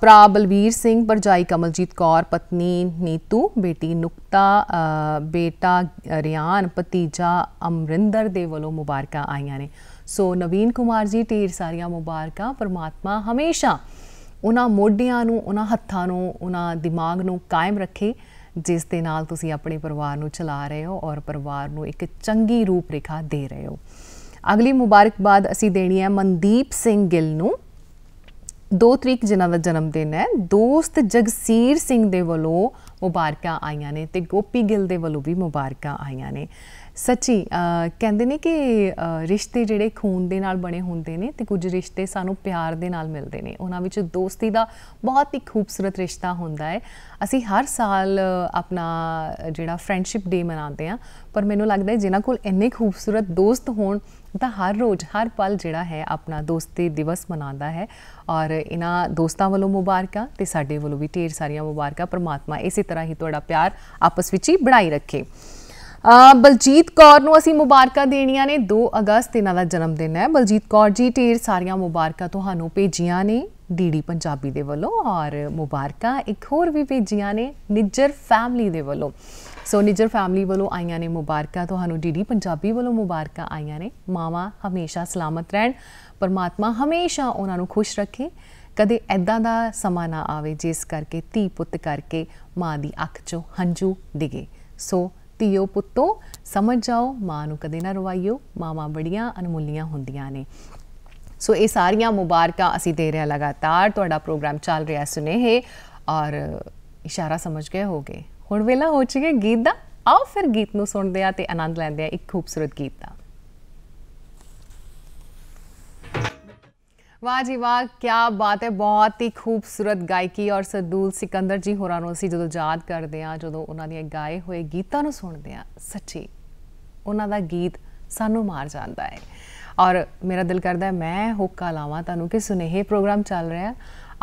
ਪ੍ਰਾ ਬਲਵੀਰ ਸਿੰਘ ਪਰਜਾਈ ਕਮਲਜੀਤ ਕੌਰ ਪਤਨੀ ਨੀਤੂ ਬੇਟੀ ਨੁਕਤਾ ਬੇਟਾ ਰਿਆਨ ਭਤੀਜਾ ਅਮਰਿੰਦਰ ਦੇ ਵੱਲੋਂ ਮੁਬਾਰਕਾਂ ਆਈਆਂ ਨੇ ਸੋ ਨਵੀਨ ਕੁਮਾਰ ਜੀ ਢੇਰ ਸਾਰੀਆਂ ਮੁਬਾਰਕਾਂ ਪਰਮਾਤਮਾ ਹਮੇਸ਼ਾ ਉਹਨਾਂ ਮੋਢਿਆਂ ਨੂੰ ਉਹਨਾਂ ਹੱਥਾਂ ਨੂੰ ਉਹਨਾਂ ਦਿਮਾਗ ਨੂੰ ਕਾਇਮ ਰੱਖੇ ਜਿਸ ਦੇ ਨਾਲ ਤੁਸੀਂ ਆਪਣੇ ਪਰਿਵਾਰ ਨੂੰ ਚਲਾ ਰਹੇ ਹੋ ਔਰ ਪਰਿਵਾਰ ਨੂੰ ਇੱਕ ਚੰਗੀ ਰੂਪ ਰੇਖਾ ਦੇ ਰਹੇ ਹੋ ਅਗਲੀ ਮੁਬਾਰਕਬਾਦ ਅਸੀਂ ਦੇਣੀ ਹੈ ਮਨਦੀਪ ਸਿੰਘ ਗਿੱਲ ਨੂੰ 2 ਤਰੀਕ ਜਨਮ ਦਾ ਜਨਮ ਦਿਨ ਹੈ ਦੋਸਤ ਜਗਸੀਰ ਸਿੰਘ ਦੇ ਵੱਲੋਂ ਮੁਬਾਰਕਾਂ ਆਈਆਂ ਨੇ ਤੇ ਗੋਪੀ ਗਿੱਲ ਦੇ ਵੱਲੋਂ ਵੀ ਮੁਬਾਰਕਾਂ ਆਈਆਂ ਨੇ ਸੱਚੀ ਕਹਿੰਦੇ ਨੇ ਕਿ ਰਿਸ਼ਤੇ ਜਿਹੜੇ ਖੂਨ ਦੇ ਨਾਲ ਬਣੇ ਹੁੰਦੇ ਨੇ ਤੇ ਕੁਝ ਰਿਸ਼ਤੇ ਸਾਨੂੰ ਪਿਆਰ ਦੇ ਨਾਲ ਮਿਲਦੇ ਨੇ ਉਹਨਾਂ ਵਿੱਚ ਦੋਸਤੀ ਦਾ ਬਹੁਤ ਹੀ ਖੂਬਸੂਰਤ ਰਿਸ਼ਤਾ ਹੁੰਦਾ ਹੈ ਅਸੀਂ ਹਰ ਸਾਲ ਆਪਣਾ ਜਿਹੜਾ ਫਰੈਂਡਸ਼ਿਪ ਡੇ ਮਨਾਉਂਦੇ ਆ ਪਰ ਮੈਨੂੰ ਲੱਗਦਾ ਹੈ ਜਿਨ੍ਹਾਂ ਕੋਲ ਇੰਨੇ ਖੂਬਸੂਰਤ ਦੋਸਤ ਹੋਣ ਤਾਂ ਹਰ ਰੋਜ਼ ਹਰ ਪਲ ਜਿਹੜਾ ਹੈ ਆਪਣਾ ਦੋਸਤੀ ਦਿਵਸ ਮਨਾਉਂਦਾ ਹੈ ਔਰ ਇਹਨਾਂ ਦੋਸਤਾਂ ਵੱਲੋਂ ਮੁਬਾਰਕਾਂ ਤੇ ਸਾਡੇ ਵੱਲੋਂ ਵੀ ਢੇਰ ਸਾਰੀਆਂ ਮੁਬਾਰਕਾਂ ਪ੍ਰਮਾਤਮਾ ਇਸੇ ਤਰ੍ਹਾਂ ਹੀ ਤੁਹਾਡਾ ਪਿਆਰ ਆਪਸ ਵਿੱਚ ਹੀ ਬਣਾਈ ਰੱਖੇ ਬਲਜੀਤ ਕੌਰ ਨੂੰ ਅਸੀਂ ਮੁਬਾਰਕਾਂ ਦੇਣੀਆਂ ਨੇ 2 ਅਗਸਤ ਇਹਨਾਂ ਦਾ ਜਨਮ ਦਿਨ ਹੈ ਬਲਜੀਤ ਕੌਰ ਜੀ ਢੇਰ ਸਾਰੀਆਂ ਮੁਬਾਰਕਾਂ ਤੁਹਾਨੂੰ ਭੇਜੀਆਂ ਨੇ ਡੀਡੀ ਪੰਜਾਬੀ ਦੇ ਵੱਲੋਂ ਔਰ ਮੁਬਾਰਕਾਂ ਇੱਕ ਹੋਰ ਵੀ ਭੇਜੀਆਂ ਨੇ ਨਿੱਜਰ ਫੈਮਿਲੀ ਦੇ ਵੱਲੋਂ ਸੋ ਨਿੱਜਰ ਫੈਮਿਲੀ ਵੱਲੋਂ ਆਈਆਂ ਨੇ ਮੁਬਾਰਕਾਂ ਤੁਹਾਨੂੰ ਡੀਡੀ ਪੰਜਾਬੀ ਵੱਲੋਂ ਮੁਬਾਰਕਾਂ ਆਈਆਂ ਨੇ ਮਾਵਾ ਹਮੇਸ਼ਾ ਸਲਾਮਤ ਰਹਿਣ ਪਰਮਾਤਮਾ ਹਮੇਸ਼ਾ ਉਹਨਾਂ ਨੂੰ ਖੁਸ਼ ਰੱਖੇ ਕਦੇ ਐਦਾਂ ਦਾ ਸਮਾਂ ਨਾ ਆਵੇ ਜਿਸ ਕਰਕੇ ਧੀ ਪੁੱਤ ਕਰਕੇ ਮਾਂ ਦੀ ਅੱਖ 'ਚੋਂ ਹੰਝੂ ਡਿਗੇ ਸੋ ਧੀਓ ਪੁੱਤੋ ਸਮਝ ਜਾਓ ਮਾਂ ਨੂੰ ਕਦੇ ਨਾ ਰਵਾਈਓ ਮਾਵਾਂ ਬੜੀਆਂ ਅਨਮੁੱਲੀਆਂ ਹੁੰਦੀਆਂ ਨੇ ਸੋ ਇਹ ਸਾਰੀਆਂ ਮੁਬਾਰਕਾਂ ਅਸੀਂ ਦੇ ਰਿਹਾ ਲਗਾਤਾਰ ਤੁਹਾਡਾ ਪ੍ਰੋਗਰਾਮ ਚੱਲ ਰਿਹਾ ਸੁਨੇਹੇ ਔਰ ਇਸ਼ਾਰਾ ਸਮਝ ਗਏ ਹੋਗੇ ਹੁਣ ਵੇਲਾ ਹੋ ਚੁੱਕਿਆ ਗੀਤ ਦਾ ਆਓ ਫਿਰ ਗੀਤ ਨੂੰ ਸੁਣਦੇ ਆ ਤੇ ਆਨੰਦ ਲੈਂਦੇ ਆ ਇੱਕ ਖੂਬਸੂਰਤ ਗੀਤ ਦਾ ਵਾਹ ਜੀ ਵਾਹ ਕੀ ਬਾਤ ਹੈ ਬਹੁਤ ਹੀ ਖੂਬਸੂਰਤ ਗਾਇਕੀ ਔਰ ਸਦੂਲ ਸਿਕੰਦਰ ਜੀ ਹੋਰਾਂ ਨੂੰ ਅਸੀਂ ਜਦੋਂ ਯਾਦ ਕਰਦੇ ਆ ਜਦੋਂ ਉਹਨਾਂ ਦੀਆਂ ਗਾਏ ਹੋਏ ਗੀਤਾਂ ਨੂੰ ਸੁਣਦੇ ਆ ਸੱਚੀ ਉਹਨਾਂ ਦਾ ਗੀਤ ਸਾਨੂੰ ਮਾਰ ਜਾਂਦਾ ਹੈ ਔਰ ਮੇਰਾ ਦਿਲ ਕਰਦਾ ਹੈ ਮੈਂ ਹੁੱਕਾ ਲਾਵਾਂ ਤੁਹਾਨੂੰ ਕਿ ਸੁਨੇਹੇ ਪ੍ਰੋਗਰਾਮ ਚੱਲ ਰਿਹਾ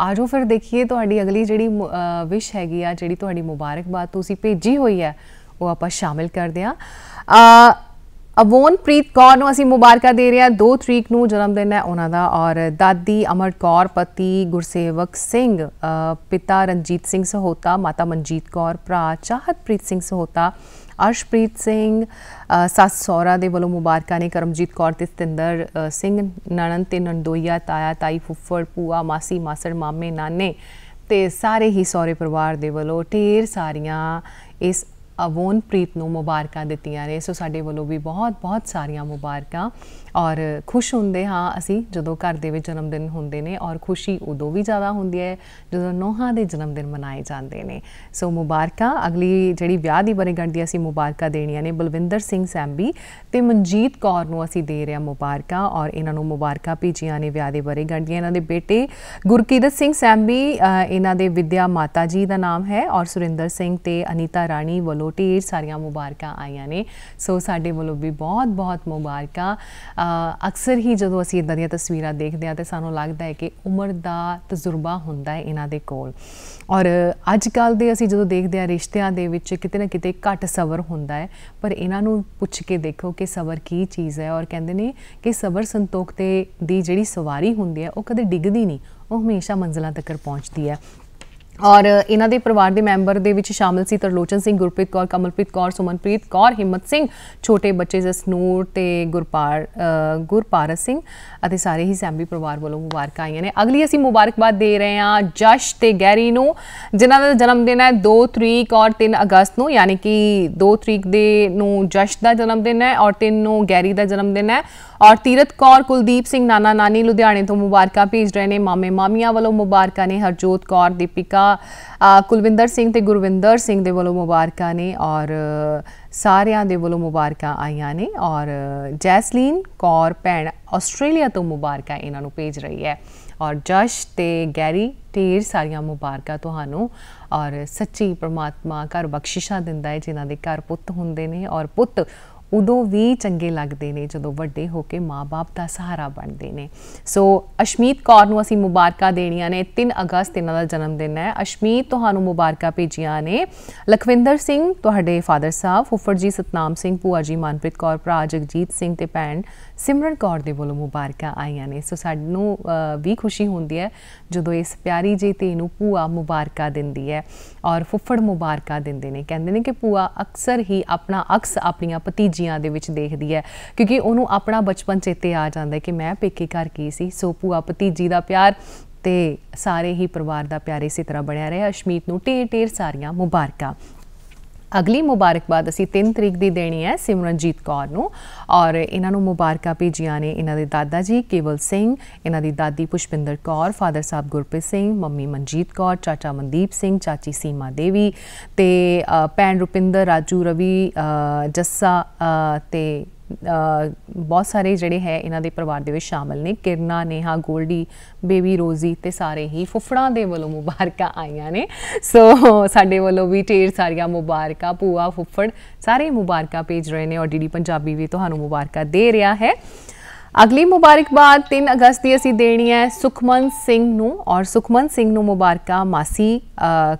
ਆਜੋ ਫਿਰ ਦੇਖੀਏ ਤੁਹਾਡੀ ਅਗਲੀ ਜਿਹੜੀ ਵਿਸ਼ ਹੈਗੀ ਆ ਜਿਹੜੀ ਤੁਹਾਡੀ ਮੁਬਾਰਕਬਾਦ ਤੁਸੀਂ ਭੇਜੀ ਹੋਈ ਹੈ ਉਹ ਆਪਾਂ ਸ਼ਾਮਿਲ ਕਰਦੇ ਆ ਆ ਅਵੋਨਪ੍ਰੀਤ ਕੌਰ ਨੂੰ ਅਸੀਂ ਮੁਬਾਰਕਾਂ ਦੇ ਰਹੇ ਹਾਂ 2 ਤਰੀਕ ਨੂੰ ਜਨਮ ਦਿਨ ਹੈ ਉਹਨਾਂ ਦਾ ਔਰ ਦਾਦੀ ਅਮਰ ਕੌਰ ਪਤੀ ਗੁਰਸੇਵਕ ਸਿੰਘ ਪਿਤਾ ਰਣਜੀਤ ਸਿੰਘ ਸਹੋਤਾ ਮਾਤਾ ਮਨਜੀਤ ਕੌਰ ਭਰਾ ਚਾਹਤਪ੍ਰੀਤ ਸਿੰਘ ਸਹੋਤਾ ਅਰਸ਼ਪ੍ਰੀਤ ਸਿੰਘ ਸੱਸ ਸੋਹਰਾ ਦੇ ਵੱਲੋਂ ਮੁਬਾਰਕਾਂ ਨੇ ਕਰਮਜੀਤ ਕੌਰ ਤੇ ਸਤਿੰਦਰ ਸਿੰਘ ਨਣਨ ਤੇ ਨੰਦੋਈਆ ਤਾਇਆ ਤਾਈ ਫੁੱਫੜ ਪੂਆ ਮਾਸੀ ਮਾਸੜ ਮਾਮੇ ਨਾਨੇ ਤੇ ਸਾਰੇ ਹੀ ਸੋਹਰੇ ਪਰਿਵਾਰ ਦੇ ਵੱਲੋਂ ਢੇਰ ਸਾਰੀਆਂ ਇਸ ਅਵੋਨਪ੍ਰੀਤ ਨੂੰ ਮੁਬਾਰਕਾਂ ਦਿੱਤੀਆਂ ਨੇ ਸੋ ਸਾਡੇ ਵੱਲੋਂ ਵੀ ਬਹੁਤ ਬਹੁਤ ਸਾਰੀਆਂ ਮੁਬਾਰਕਾਂ ਔਰ ਖੁਸ਼ ਹੁੰਦੇ ਹਾਂ ਅਸੀਂ ਜਦੋਂ ਘਰ ਦੇ ਵਿੱਚ ਜਨਮ ਦਿਨ ਹੁੰਦੇ ਨੇ ਔਰ ਖੁਸ਼ੀ ਉਦੋਂ ਵੀ ਜ਼ਿਆਦਾ ਹੁੰਦੀ ਹੈ ਜਦੋਂ ਨੋਹਾਂ ਦੇ ਜਨਮ ਦਿਨ ਮਨਾਏ ਜਾਂਦੇ ਨੇ ਸੋ ਮੁਬਾਰਕਾਂ ਅਗਲੀ ਜਿਹੜੀ ਵਿਆਹ ਦੀ ਬਰੇਗੰਡ ਦੀ ਅਸੀਂ ਮੁਬਾਰਕਾਂ ਦੇਣੀਆਂ ਨੇ ਬਲਵਿੰਦਰ ਸਿੰਘ ਸੈਂਬੀ ਤੇ ਮਨਜੀਤ ਕੌਰ ਨੂੰ ਅਸੀਂ ਦੇ ਰਹੇ ਹਾਂ ਮੁਬਾਰਕਾਂ ਔਰ ਇਹਨਾਂ ਨੂੰ ਮੁਬਾਰਕਾਂ ਭੇਜੀਆਂ ਨੇ ਵਿਆਹ ਦੇ ਬਰੇਗੰਡ ਦੀ ਇਹਨਾਂ ਦੇ ਬੇਟੇ ਗੁਰਕੀਰਤ ਸਿੰਘ ਸੈਂਬੀ ਇਹਨਾਂ ਦੇ ਵਿਦਿਆ ਮਾਤਾ ਜੀ ਦਾ ਨਾਮ ਹੈ ਔਰ ਸੁਰਿੰਦਰ ਸਿੰਘ ਤੇ ਅਨੀਤਾ ਰਾਣੀ ਵੱਲੋਂ ਢੇਰ ਸਾਰੀਆਂ ਮੁਬਾਰਕਾਂ ਆਈਆਂ ਨੇ ਸੋ ਸਾਡੇ ਵੱਲੋਂ ਵੀ ਬਹੁਤ ਬਹੁਤ ਮੁਬਾਰਕਾਂ ਅਕਸਰ ਹੀ ਜਦੋਂ ਅਸੀਂ ਇਦਾਂ ਦੀਆਂ ਤਸਵੀਰਾਂ ਦੇਖਦੇ ਆ ਤੇ ਸਾਨੂੰ ਲੱਗਦਾ ਹੈ ਕਿ ਉਮਰ ਦਾ ਤਜਰਬਾ ਹੁੰਦਾ ਹੈ ਇਹਨਾਂ ਦੇ ਕੋਲ ਔਰ ਅੱਜ ਕੱਲ ਦੇ ਅਸੀਂ ਜਦੋਂ ਦੇਖਦੇ ਆ ਰਿਸ਼ਤਿਆਂ ਦੇ ਵਿੱਚ ਕਿਤੇ ਨਾ ਕਿਤੇ ਘੱਟ ਸਬਰ ਹੁੰਦਾ ਹੈ ਪਰ ਇਹਨਾਂ ਨੂੰ ਪੁੱਛ ਕੇ ਦੇਖੋ ਕਿ ਸਬਰ ਕੀ ਚੀਜ਼ ਹੈ ਔਰ ਕਹਿੰਦੇ ਨੇ ਕਿ ਸਬਰ ਸੰਤੋਖ ਤੇ ਦੀ ਜਿਹੜੀ ਸਵਾਰੀ ਹੁੰਦੀ ਹੈ ਉਹ ਕਦੇ ਡਿੱਗਦੀ ਨਹੀਂ ਉਹ ਹਮੇਸ਼ਾ ਮੰਜ਼ਲਾਂ ਤੱਕ ਪਹੁੰਚਦੀ ਹੈ ਔਰ ਇਹਨਾਂ ਦੇ ਪਰਿਵਾਰ ਦੇ ਮੈਂਬਰ ਦੇ ਵਿੱਚ ਸ਼ਾਮਲ ਸੀ ਤਰਲੋਚਨ ਸਿੰਘ ਗੁਰਪ੍ਰੀਤ ਕੌਰ ਕਮਲਪ੍ਰੀਤ ਕੌਰ ਸੁਮਨਪ੍ਰੀਤ ਕੌਰ ਹਿੰਮਤ ਸਿੰਘ ਛੋਟੇ ਬੱਚੇ ਜਸਨੂਰ ਤੇ ਗੁਰਪਾਰ ਗੁਰਪਾਰਸ ਸਿੰਘ ਅਤੇ ਸਾਰੇ ਹੀ ਸੈਂਬੀ ਪਰਿਵਾਰ ਵੱਲੋਂ ਮੁਬਾਰਕਾਂ ਆਈਆਂ ਨੇ ਅਗਲੀ ਅਸੀਂ ਮੁਬਾਰਕਬਾਦ ਦੇ ਰਹੇ ਹਾਂ ਜਸ਼ ਤੇ ਗੈਰੀ ਨੂੰ ਜਿਨ੍ਹਾਂ ਦਾ ਜਨਮ ਦਿਨ ਹੈ 2 ਤਰੀਕ ਔਰ 3 ਅਗਸਤ ਨੂੰ ਯਾਨੀ ਕਿ 2 ਤਰੀਕ ਦੇ ਨੂੰ ਜਸ਼ ਦਾ ਜਨਮ ਦਿਨ ਹੈ ਔਰ 3 ਨੂੰ ਗੈਰੀ ਦਾ ਜਨਮ ਦਿਨ ਹੈ ਔਰ ਤੀਰਤ ਕੌਰ ਕੁਲਦੀਪ ਸਿੰਘ ਨਾਨਾ ਨਾਨੀ ਲੁਧਿਆਣੇ ਤੋਂ ਮੁਬਾਰਕਾਂ ਭੇਜ ਰਹੇ ਨੇ ਮਾਮੇ ਮਾਮੀਆਂ ਵੱਲੋਂ ਮੁਬਾਰਕਾਂ ਨੇ ਹਰਜੋਤ ਕੌਰ ਦੀਪਿਕਾ ਕੁਲਵਿੰਦਰ ਸਿੰਘ ਤੇ ਗੁਰਵਿੰਦਰ ਸਿੰਘ ਦੇ ਵੱਲੋਂ ਮੁਬਾਰਕਾਂ ਨੇ ਔਰ ਸਾਰਿਆਂ ਦੇ ਵੱਲੋਂ ਮੁਬਾਰਕਾਂ ਆਈਆਂ ਨੇ ਔਰ ਜੈਸਲੀਨ ਕੌਰ ਪੈਣ ਆਸਟ੍ਰੇਲੀਆ ਤੋਂ ਮੁਬਾਰਕਾਂ ਇਹਨਾਂ ਨੂੰ ਭੇਜ ਰਹੀ ਹੈ ਔਰ ਜਸ਼ ਤੇ ਗੈਰੀ ਢੇਰ ਸਾਰੀਆਂ ਮੁਬਾਰਕਾਂ ਤੁਹਾਨੂੰ ਔਰ ਸੱਚੀ ਪ੍ਰਮਾਤਮਾ ਘਰ ਬਖਸ਼ਿਸ਼ਾਂ ਦਿੰਦਾ ਹੈ ਜਿਨ੍ਹਾਂ ਦੇ ਘਰ ਪੁੱਤ ਹੁੰਦੇ ਨੇ ਔਰ ਪੁੱਤ ਉਦੋਂ ਵੀ ਚੰਗੇ ਲੱਗਦੇ ਨੇ ਜਦੋਂ ਵੱਡੇ ਹੋ ਕੇ ਮਾਪੇ ਦਾ ਸਹਾਰਾ ਬਣਦੇ ਨੇ ਸੋ ਅਸ਼ਮੀਤ ਕੌਰ ਨੂੰ ਅਸੀਂ ਮੁਬਾਰਕਾਂ ਦੇਣੀਆਂ ਨੇ 3 ਅਗਸਤ ਇਹਨਾਂ ਦਾ ਜਨਮ ਦਿਨ ਹੈ ਅਸ਼ਮੀਤ ਤੁਹਾਨੂੰ ਮੁਬਾਰਕਾਂ ਭੇਜੀਆਂ ਨੇ ਲਖਵਿੰਦਰ ਸਿੰਘ ਤੁਹਾਡੇ ਫਾਦਰ ਸਾਹਿਬ ਫੁੱਫੜ ਜੀ ਸਤਨਾਮ ਸਿੰਘ ਭੂਆ ਜੀ ਮਨਪ੍ਰੀਤ ਕੌਰ ਭਰਾ ਜਗਜੀਤ ਸਿੰਘ ਤੇ ਭੈਣ ਸਿਮਰਨ ਕੌਰ ਦੇ ਵੱਲੋਂ ਮੁਬਾਰਕਾਂ ਆਈਆਂ ਨੇ ਸੋ ਸਾਨੂੰ ਵੀ ਖੁਸ਼ੀ ਹੁੰਦੀ ਹੈ ਜਦੋਂ ਇਸ ਪਿਆਰੀ ਜੀ ਤੇ ਨੂੰ ਪੂਆ ਮੁਬਾਰਕਾਂ ਦਿੰਦੀ ਹੈ ਔਰ ਫੁੱਫੜ ਮੁਬਾਰਕਾਂ ਦਿੰਦੇ ਨੇ ਕਹਿੰਦੇ ਨੇ ਕਿ ਪੂਆ ਅਕਸਰ ਹੀ ਆਪਣਾ ਅਕਸ ਆਪਣੀਆਂ ਭਤੀਜੀਆਂ ਦੇ ਵਿੱਚ ਦੇਖਦੀ ਹੈ ਕਿਉਂਕਿ ਉਹਨੂੰ ਆਪਣਾ ਬਚਪਨ ਚੇਤੇ ਆ ਜਾਂਦਾ ਹੈ ਕਿ ਮੈਂ ਪੇਕੇ ਘਰ ਕੀ ਸੀ ਸੋ ਪੂਆ ਭਤੀਜੀ ਦਾ ਪਿਆਰ ਤੇ ਸਾਰੇ ਹੀ ਪਰਿਵਾਰ ਦਾ ਪਿਆਰ ਇਸੇ ਤਰ੍ਹਾਂ ਬਣਿਆ ਰਿਹਾ ਅਸ਼ਮੀਤ ਨੂੰ ਢੇਰ ਢੇਰ ਸਾਰੀਆਂ ਮੁਬਾਰਕਾਂ ਅਗਲੀ ਮੁਬਾਰਕਬਾਦ ਅਸੀਂ 3 ਤਰੀਕ ਦੀ ਦੇਣੀ ਹੈ ਸਿਮਰਨਜੀਤ ਕੌਰ ਨੂੰ ਔਰ ਇਹਨਾਂ ਨੂੰ ਮੁਬਾਰਕਾਂ ਭੇਜੀਆਂ ਨੇ ਇਹਨਾਂ ਦੇ ਦਾਦਾ ਜੀ ਕੇਵਲ ਸਿੰਘ ਇਹਨਾਂ ਦੀ ਦਾਦੀ ਪੁਸ਼ਪਿੰਦਰ ਕੌਰ ਫਾਦਰ ਸਾਹਿਬ ਗੁਰਪ੍ਰੀਤ ਸਿੰਘ ਮੰਮੀ ਮਨਜੀਤ ਕੌਰ ਚਾਚਾ ਮਨਦੀਪ ਸਿੰਘ ਚਾਚੀ ਸੀਮਾ ਦੇਵੀ ਤੇ ਭੈਣ ਰੁਪਿੰਦਰ ਰਾਜੂ ਰਵੀ ਜੱਸਾ ਤੇ ਬਹੁਤ ਸਾਰੇ ਜਿਹੜੇ ਹੈ ਇਹਨਾਂ ਦੇ ਪਰਿਵਾਰ ਦੇ ਵਿੱਚ ਸ਼ਾਮਲ ਨੇ ਕਿਰਨਾ ਨੇਹਾ ਗੋਲਡੀ ਬੇਬੀ ਰੋਜ਼ੀ ਤੇ ਸਾਰੇ ਹੀ ਫੁੱਫੜਾਂ ਦੇ ਵੱਲੋਂ ਮੁਬਾਰਕਾਂ ਆਈਆਂ ਨੇ ਸੋ ਸਾਡੇ ਵੱਲੋਂ ਵੀ ਢੇਰ ਸਾਰੀਆਂ ਮੁਬਾਰਕਾਂ ਪੂਆ ਫੁੱਫੜ ਸਾਰੇ ਮੁਬਾਰਕਾਂ ਭੇਜ ਰਹੇ ਨੇ ਔਰ ਡੀਡੀ ਪੰਜਾਬੀ ਵੀ ਤੁਹਾਨੂੰ ਮੁਬਾਰਕਾਂ ਦੇ ਰਿਹਾ ਹੈ ਅਗਲੀ ਮੁਬਾਰਕਬਾਦ 3 ਅਗਸਤ ਦੀ ਅਸੀਂ ਦੇਣੀ ਹੈ ਸੁਖਮਨ ਸਿੰਘ ਨੂੰ ਔਰ ਸੁਖਮਨ ਸਿੰਘ ਨੂੰ ਮੁਬਾਰਕਾਂ ਮਾਸੀ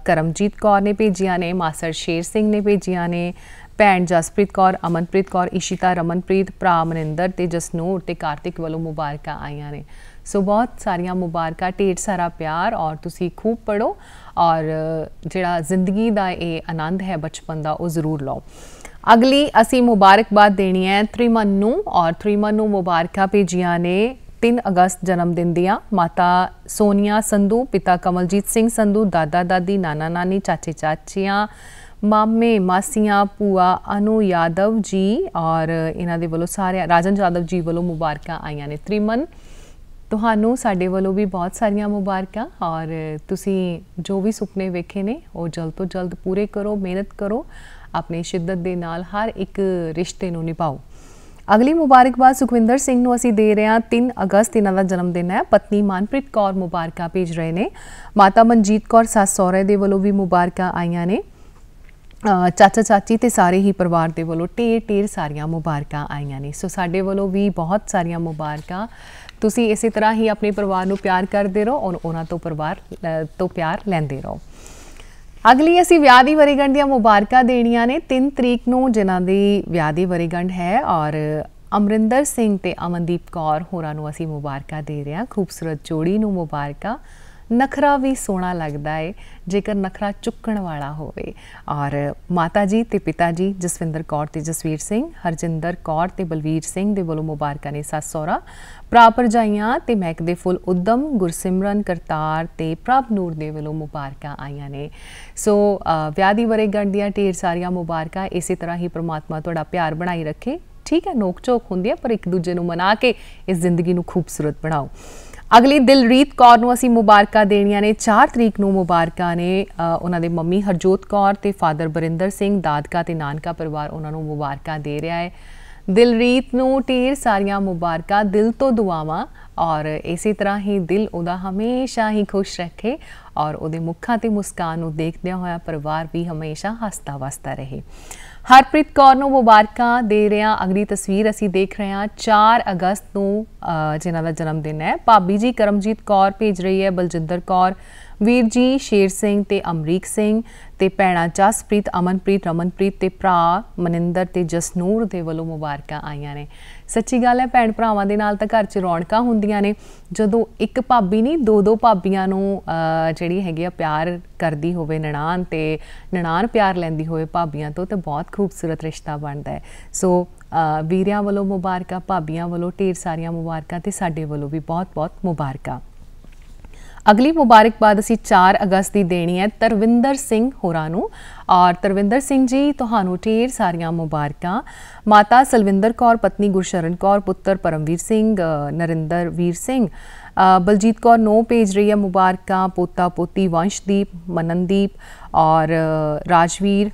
ਕਰਮਜੀਤ ਕੌਰ ਨੇ ਭੇਜੀਆਂ ਨੇ ਮਾਸਰ ਸ਼ੇਰ ਸਿੰਘ ਨੇ ਭੇਜੀਆਂ ਨੇ ਭੈਣ ਜਸਪ੍ਰੀਤ ਕੌਰ ਅਮਨਪ੍ਰੀਤ ਕੌਰ ਇਸ਼ਿਤਾ ਰਮਨਪ੍ਰੀਤ ਭਰਾ ਮਨਿੰਦਰ ਤੇ ਜਸਨੂਰ ਤੇ ਕਾਰਤਿਕ ਵੱਲੋਂ ਮੁਬਾਰਕਾਂ ਆਈਆਂ ਨੇ ਸੋ ਬਹੁਤ ਸਾਰੀਆਂ ਮੁਬਾਰਕਾਂ ਢੇਰ ਸਾਰਾ ਪਿਆਰ ਔਰ ਤੁਸੀਂ ਖੂਬ ਪੜੋ ਔਰ ਜਿਹੜਾ ਜ਼ਿੰਦਗੀ ਦਾ ਇਹ ਆਨੰਦ ਹੈ ਬਚਪਨ ਦਾ ਉਹ ਜ਼ਰੂਰ ਲਓ ਅਗਲੀ ਅਸੀਂ ਮੁਬਾਰਕਬਾਦ ਦੇਣੀ ਹੈ ਤ੍ਰਿਮਨ ਨੂੰ ਔਰ ਤ੍ਰਿਮਨ ਨੂੰ ਮੁਬਾਰਕਾਂ ਭੇਜੀਆਂ ਨੇ 3 ਅਗਸਤ ਜਨਮ ਦਿਨ ਦੀਆਂ ਮਾਤਾ ਸੋਨੀਆ ਸੰਧੂ ਪਿਤਾ ਕਮਲਜੀਤ ਸਿੰਘ ਸੰਧੂ ਦਾਦਾ ਦਾਦੀ ਨਾਨਾ ਨਾਨੀ ਚਾਚੇ ਚਾਚੀਆਂ ਮਾਮੇ ਮਾਸੀਆਂ ਪੂਆ ਅਨੂ ਯਾਦਵ ਜੀ ਔਰ ਇਹਨਾਂ ਦੇ ਵੱਲੋਂ ਸਾਰੇ ਰਾਜਨ ਯਾਦਵ ਜੀ ਵੱਲੋਂ ਮੁਬਾਰਕਾਂ ਆਈਆਂ ਨੇ ਤ੍ਰਿਮਨ ਤੁਹਾਨੂੰ ਸਾਡੇ ਵੱਲੋਂ ਵੀ ਬਹੁਤ ਸਾਰੀਆਂ ਮੁਬਾਰਕਾਂ ਔਰ ਤੁਸੀਂ ਜੋ ਵੀ ਸੁਪਨੇ ਵੇਖੇ ਨੇ ਉਹ ਜਲਦ ਤੋਂ ਜਲਦ ਪੂਰੇ ਕਰੋ ਮਿਹਨਤ ਕਰੋ ਆਪਣੀ ਸ਼ਿੱਦਤ ਦੇ ਨਾਲ ਹਰ ਇੱਕ ਰਿਸ਼ਤੇ ਨੂੰ ਨਿਭਾਓ ਅਗਲੀ ਮੁਬਾਰਕਬਾਦ ਸੁਖਵਿੰਦਰ ਸਿੰਘ ਨੂੰ ਅਸੀਂ ਦੇ ਰਹੇ ਹਾਂ 3 ਅਗਸਤ ਇਹਨਾਂ ਦਾ ਜਨਮ ਦਿਨ ਹੈ ਪਤਨੀ ਮਾਨਪ੍ਰੀਤ ਕੌਰ ਮੁਬਾਰਕਾਂ ਭੇਜ ਰਹੇ ਨੇ ਮਾਤਾ ਮਨਜੀਤ ਕੌਰ ਸਾਸੋਰੇ ਦੇ ਵੱਲੋਂ ਵੀ ਮੁਬਾਰਕਾਂ ਆਈਆਂ ਨੇ ਚਾਚਾ ਚਾਚੀ ਤੇ ਸਾਰੇ ਹੀ ਪਰਿਵਾਰ ਦੇ ਵੱਲੋਂ ਢੇਰ ਢੇਰ ਸਾਰੀਆਂ ਮੁਬਾਰਕਾਂ ਆਈਆਂ ਨੇ ਸੋ ਸਾਡੇ ਵੱਲੋਂ ਵੀ ਬਹੁਤ ਸਾਰੀਆਂ ਮੁਬਾਰਕਾਂ ਤੁਸੀਂ ਇਸੇ ਤਰ੍ਹਾਂ ਹੀ ਆਪਣੇ ਪਰਿਵਾਰ ਨੂੰ ਪਿਆਰ ਕਰਦੇ ਰਹੋ ਔਰ ਉਹਨਾਂ ਤੋਂ ਪਰਿਵਾਰ ਤੋਂ ਪਿਆਰ ਲੈਂਦੇ ਰਹੋ ਅਗਲੀ ਅਸੀਂ ਵਿਆਹ ਦੀ ਵਰੇਗੰਢ ਦੀਆਂ ਮੁਬਾਰਕਾਂ ਦੇਣੀਆਂ ਨੇ 3 ਤਰੀਕ ਨੂੰ ਜਿਨ੍ਹਾਂ ਦੀ ਵਿਆਹ ਦੀ ਵਰੇਗੰਢ ਹੈ ਔਰ ਅਮਰਿੰਦਰ ਸਿੰਘ ਤੇ ਅਮਨਦੀਪ ਕੌਰ ਹੋਰਾਂ ਨੂੰ ਅਸੀਂ ਮੁਬਾਰਕਾਂ ਦੇ ਰਹੇ ਹਾਂ ਖੂਬਸੂਰਤ ਜੋੜੀ ਨੂੰ ਮੁਬਾਰਕਾਂ ਨਖਰਾ ਵੀ ਸੋਹਣਾ ਲੱਗਦਾ ਏ ਜੇਕਰ ਨਖਰਾ ਚੁੱਕਣ ਵਾਲਾ ਹੋਵੇ ਔਰ ਮਾਤਾ ਜੀ ਤੇ ਪਿਤਾ ਜੀ ਜਸਵਿੰਦਰ ਕੌਰ ਤੇ ਜਸਵੀਰ ਸਿੰਘ ਹਰਜਿੰਦਰ ਕੌਰ ਤੇ ਬਲਵੀਰ ਸਿੰਘ ਦੇ ਵੱਲੋਂ ਮੁਬਾਰਕਾਂ ਨੇ ਸੱਸ ਸੋਹਰਾ ਪ੍ਰਾਪਰ ਜਾਈਆਂ ਤੇ ਦੇ ਫੁੱਲ ਉਦਮ ਗੁਰਸਿਮਰਨ ਕਰਤਾਰ ਤੇ ਪ੍ਰਭ ਨੂਰ ਦੇ ਵੱਲੋਂ ਮੁਬਾਰਕਾਂ ਆਈਆਂ ਨੇ ਸੋ ਵਿਆਦੀ ਵਰੇ ਵਰੇਗੰਢ ਢੇਰ ਸਾਰੀਆਂ ਮੁਬਾਰਕਾਂ ਇਸੇ ਤਰ੍ਹਾਂ ਹੀ ਪ੍ਰਮਾਤਮਾ ਤੁਹਾਡਾ ਪਿਆਰ ਬਣਾਈ ਰੱਖੇ ਠੀਕ ਹੈ ਨੋਕ ਝੋਕ ਹੁੰਦੀ ਹੈ ਪਰ ਇੱਕ ਦੂਜੇ ਨੂੰ ਮਨਾ ਕੇ ਇਸ ਜ਼ਿੰਦਗੀ ਨੂੰ ਖੂਬਸੂਰਤ ਬਣਾਓ ਅਗਲੀ ਦਿਲਰੀਤ ਕੌਰ ਨੂੰ ਅਸੀਂ ਮੁਬਾਰਕਾਂ ਦੇਣੀਆਂ ਨੇ 4 ਤਰੀਕ ਨੂੰ ਮੁਬਾਰਕਾਂ ਨੇ ਉਹਨਾਂ ਦੇ ਮੰਮੀ ਹਰਜੋਤ ਕੌਰ ਤੇ ਫਾਦਰ ਬਰਿੰਦਰ ਸਿੰਘ ਦਾਦਕਾ ਤੇ ਨਾਨਕਾ ਪਰਿਵਾਰ ਉਹਨਾਂ ਨੂੰ ਮੁਬਾਰਕਾਂ ਦੇ ਰਿਹਾ ਹੈ ਦਿਲਰੀਤ ਨੂੰ ਢੇਰ ਸਾਰੀਆਂ ਮੁਬਾਰਕਾਂ ਦਿਲ ਤੋਂ ਦੁਆਵਾਂ ਔਰ ਇਸੇ ਤਰ੍ਹਾਂ ਹੀ ਦਿਲ ਉਹਦਾ ਹਮੇਸ਼ਾ ਹੀ ਖੁਸ਼ ਰੱਖੇ ਔਰ ਉਹਦੇ ਮੁੱਖਾਂ ਤੇ ਮੁਸਕਾਨ ਨੂੰ ਦੇਖਦਿਆਂ ਹੋਇਆ ਪਰਿਵਾਰ ਵੀ ਹਮੇਸ਼ਾ ਹੱਸਦਾ ਵਸਦਾ ਰਹੇ ਹਰਪ੍ਰੀਤ ਕੌਰ ਨੂੰ ਮੁਬਾਰਕਾਂ ਦੇ ਹਾਂ ਅਗਲੀ ਤਸਵੀਰ ਅਸੀਂ ਦੇਖ ਰਹੇ ਹਾਂ 4 ਅਗਸਤ ਨੂੰ ਜਿਨ੍ਹਾਂ ਦਾ ਜਨਮ ਦਿਨ ਹੈ ਭਾਬੀ ਜੀ ਕਰਮਜੀਤ ਕੌਰ ਭੇਜ ਰਹੀ ਹੈ ਬਲਜਿੰਦਰ ਕੌਰ ਵੀਰ ਜੀ ਸ਼ੇਰ ਸਿੰਘ ਤੇ ਅਮਰੀਕ ਸਿੰਘ ਤੇ ਭੈਣਾ ਜਸਪ੍ਰੀਤ ਅਮਨਪ੍ਰੀਤ ਰਮਨਪ੍ਰੀਤ ਤੇ ਭਰਾ ਮਨਿੰਦਰ ਤੇ ਜਸਨੂਰ ਦੇ ਵੱਲੋਂ ਮੁਬਾਰਕਾਂ ਆਈਆਂ ਨੇ ਸੱਚੀ ਗੱਲ ਹੈ ਭੈਣ ਭਰਾਵਾਂ ਦੇ ਨਾਲ ਤਾਂ ਘਰ 'ਚ ਰੌਣਕਾਂ ਹੁੰਦੀਆਂ ਨੇ ਜਦੋਂ ਇੱਕ ਭਾਬੀ ਨਹੀਂ ਦੋ ਦੋ ਭਾਬੀਆਂ ਨੂੰ ਜਿਹੜੀ ਹੈਗੀ ਆ ਪਿਆਰ ਕਰਦੀ ਹੋਵੇ ਨਣਾਨ ਤੇ ਨਣਾਨ ਪਿਆਰ ਲੈਂਦੀ ਹੋਵੇ ਭਾਬੀਆਂ ਤੋਂ ਤੇ ਬਹੁਤ ਖੂਬਸੂਰਤ ਰਿਸ਼ਤਾ ਬਣਦਾ ਹੈ ਸੋ ਵੀਰਿਆਂ ਵੱਲੋਂ ਮੁਬਾਰਕਾਂ ਭਾਬੀਆਂ ਵੱਲੋਂ ਢੇਰ ਸਾਰੀਆਂ ਮੁਬਾਰਕਾਂ ਤੇ ਸਾਡੇ ਵੱਲੋਂ ਵੀ ਬਹੁਤ-ਬਹੁਤ ਮੁਬਾਰਕਾਂ ਅਗਲੀ ਮੁਬਾਰਕਬਾਦ ਅਸੀਂ 4 ਅਗਸਤ ਦੀ ਦੇਣੀ ਹੈ ਤਰਵਿੰਦਰ ਸਿੰਘ ਹੋਰਾਂ ਨੂੰ ਔਰ ਤਰਵਿੰਦਰ ਸਿੰਘ ਜੀ ਤੁਹਾਨੂੰ ਢੇਰ ਸਾਰੀਆਂ ਮੁਬਾਰਕਾਂ ਮਾਤਾ ਸਲਵਿੰਦਰ ਕੌਰ ਪਤਨੀ ਗੁਰਸ਼ਰਨ ਕੌਰ ਪੁੱਤਰ ਪਰਮਵੀਰ ਸਿੰਘ ਨਰਿੰਦਰ ਵੀਰ ਸਿੰਘ ਬਲਜੀਤ ਕੌਰ ਨੋ ਪੇਜ ਰਹੀ ਹੈ ਮੁਬਾਰਕਾਂ ਪੋਤਾ ਪੋਤੀ ਵੰਸ਼ਦੀਪ ਮਨਨਦੀਪ ਔਰ ਰਾਜਵੀਰ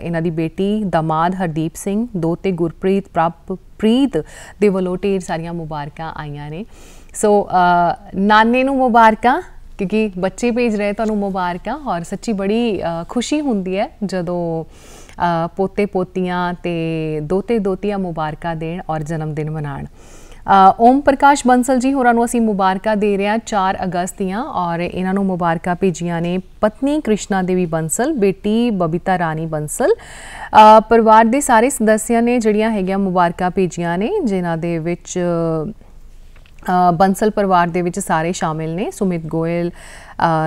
ਇਹਨਾਂ ਦੀ ਬੇਟੀ ਦਮਾਦ ਹਰਦੀਪ ਸਿੰਘ ਦੋਤੇ ਗੁਰਪ੍ਰੀਤ ਪ੍ਰਭ ਪ੍ਰੀਤ ਦੇ ਵੱਲੋਂ ਢੇਰ ਸਾਰੀਆਂ ਮੁਬਾਰਕਾਂ ਆਈਆਂ ਨੇ ਸੋ uh, ਨਾਨੇ ਨੂੰ ਮੁਬਾਰਕਾਂ ਕਿਉਂਕਿ ਬੱਚੇ ਭੇਜ ਰਹੇ ਤੁਹਾਨੂੰ ਮੁਬਾਰਕਾਂ ਔਰ ਸੱਚੀ ਬੜੀ ਖੁਸ਼ੀ ਹੁੰਦੀ ਹੈ ਜਦੋਂ ਪੋਤੇ ਪੋਤੀਆਂ ਤੇ ਦੋਤੇ ਦੋਤੀਆਂ ਮੁਬਾਰਕਾਂ ਦੇਣ ਔਰ ਜਨਮ ਦਿਨ ਮਨਾਣ ਓਮ ਪ੍ਰਕਾਸ਼ ਬੰਸਲ ਜੀ ਹੋਰਾਂ ਨੂੰ ਅਸੀਂ ਮੁਬਾਰਕਾਂ ਦੇ ਰਹੇ ਹਾਂ 4 ਅਗਸਤ ਦੀਆਂ ਔਰ ਇਹਨਾਂ ਨੂੰ ਮੁਬਾਰਕਾਂ ਭੇਜੀਆਂ ਨੇ ਪਤਨੀ ਕ੍ਰਿਸ਼ਨਾ ਦੇਵੀ ਬੰਸਲ ਬੇਟੀ ਬਬੀਤਾ ਰਾਣੀ ਬੰਸਲ ਪਰਿਵਾਰ ਦੇ ਸਾਰੇ ਸਦੱਸਿਆਂ ਨੇ ਜਿਹੜੀਆਂ ਹੈਗੀਆਂ ਮੁਬਾਰਕਾਂ ਭੇਜੀਆਂ ਨੇ ਜਿਨ੍ਹਾਂ ਦੇ ਵਿੱਚ ਬੰਸਲ ਪਰਿਵਾਰ ਦੇ ਵਿੱਚ ਸਾਰੇ ਸ਼ਾਮਿਲ ਨੇ ਸੁਮਿਤ ਗੋਇਲ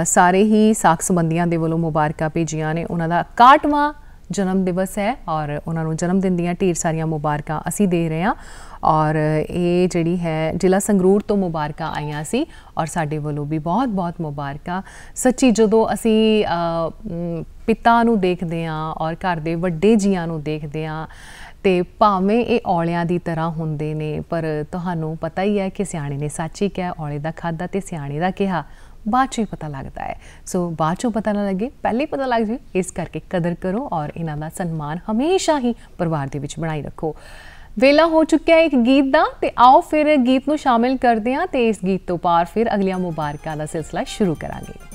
ਸਾਰੇ ਹੀ ਸਾਖ ਸੰਬੰਧੀਆਂ ਦੇ ਵੱਲੋਂ ਮੁਬਾਰਕਾਂ ਭੇਜੀਆਂ ਨੇ ਉਹਨਾਂ ਦਾ 61ਵਾਂ ਜਨਮ ਦਿਵਸ ਹੈ ਔਰ ਉਹਨਾਂ ਨੂੰ ਜਨਮ ਦਿਨ ਦੀਆਂ ਢੇਰ ਸਾਰੀਆਂ ਮੁਬਾਰਕਾਂ ਅਸੀਂ ਦੇ ਰਹੇ ਹਾਂ ਔਰ ਇਹ ਜਿਹੜੀ ਹੈ ਜ਼ਿਲ੍ਹਾ ਸੰਗਰੂਰ ਤੋਂ ਮੁਬਾਰਕਾਂ ਆਈਆਂ ਸੀ ਔਰ ਸਾਡੇ ਵੱਲੋਂ ਵੀ ਬਹੁਤ-ਬਹੁਤ ਮੁਬਾਰਕਾਂ ਸੱਚੀ ਜਦੋਂ ਅਸੀਂ ਪਿਤਾ ਨੂੰ ਦੇਖਦੇ ਹਾਂ ਔਰ ਘਰ ਦੇ ਵੱਡੇ ਜੀਆਂ ਨੂੰ ਦੇਖਦੇ ਹਾਂ ਤੇ ਭਾਵੇਂ ਇਹ ਔਲਿਆਂ ਦੀ ਤਰ੍ਹਾਂ ਹੁੰਦੇ ਨੇ ਪਰ ਤੁਹਾਨੂੰ ਪਤਾ ਹੀ ਹੈ ਕਿ ਸਿਆਣੇ ਨੇ ਸੱਚੀ ਕਿਹਾ ਔਲੇ ਦਾ ਖਾਦਾ ਤੇ ਸਿਆਣੇ ਦਾ ਕਿਹਾ ਬਾਅਦ ਚੋਂ ਪਤਾ ਲੱਗਦਾ ਹੈ ਸੋ ਬਾਅਦ ਚੋਂ ਪਤਾ ਨਾ ਲੱਗੇ ਪਹਿਲੇ ਪਤਾ ਲੱਗ ਜੇ ਇਸ ਕਰਕੇ ਕਦਰ ਕਰੋ ਔਰ ਇਹਨਾਂ ਦਾ ਸਨਮਾਨ ਹਮੇਸ਼ਾ ਹੀ ਪਰਿਵਾਰ ਦੇ ਵਿੱਚ ਬਣਾਈ ਰੱਖੋ ਵੇਲਾ ਹੋ ਚੁੱਕਿਆ ਇੱਕ ਗੀਤ ਦਾ ਤੇ ਆਓ ਫਿਰ ਗੀਤ ਨੂੰ ਸ਼ਾਮਿਲ ਕਰਦੇ ਹਾਂ ਤੇ ਇਸ ਗੀਤ ਤੋਂ ਬਾਅਦ ਫਿਰ ਅਗਲੀਆਂ ਮੁਬਾਰਕਾਂ ਦਾ ਸਿਲਸਿਲਾ ਸ਼ੁਰੂ ਕਰਾਂਗੇ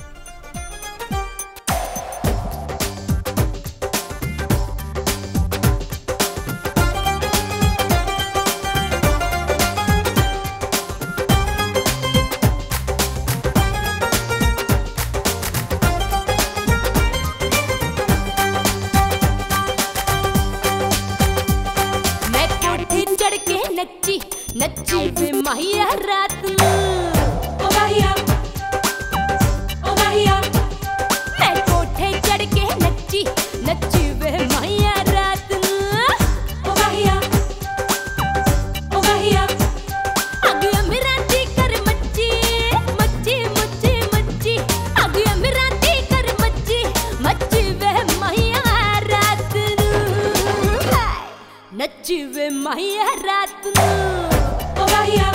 ਜਿਵੇਂ ਮਾਇਆ ਰਾਤ ਨੂੰ ਓ ਮਾਇਆ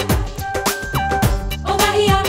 ਓ ਮਾਇਆ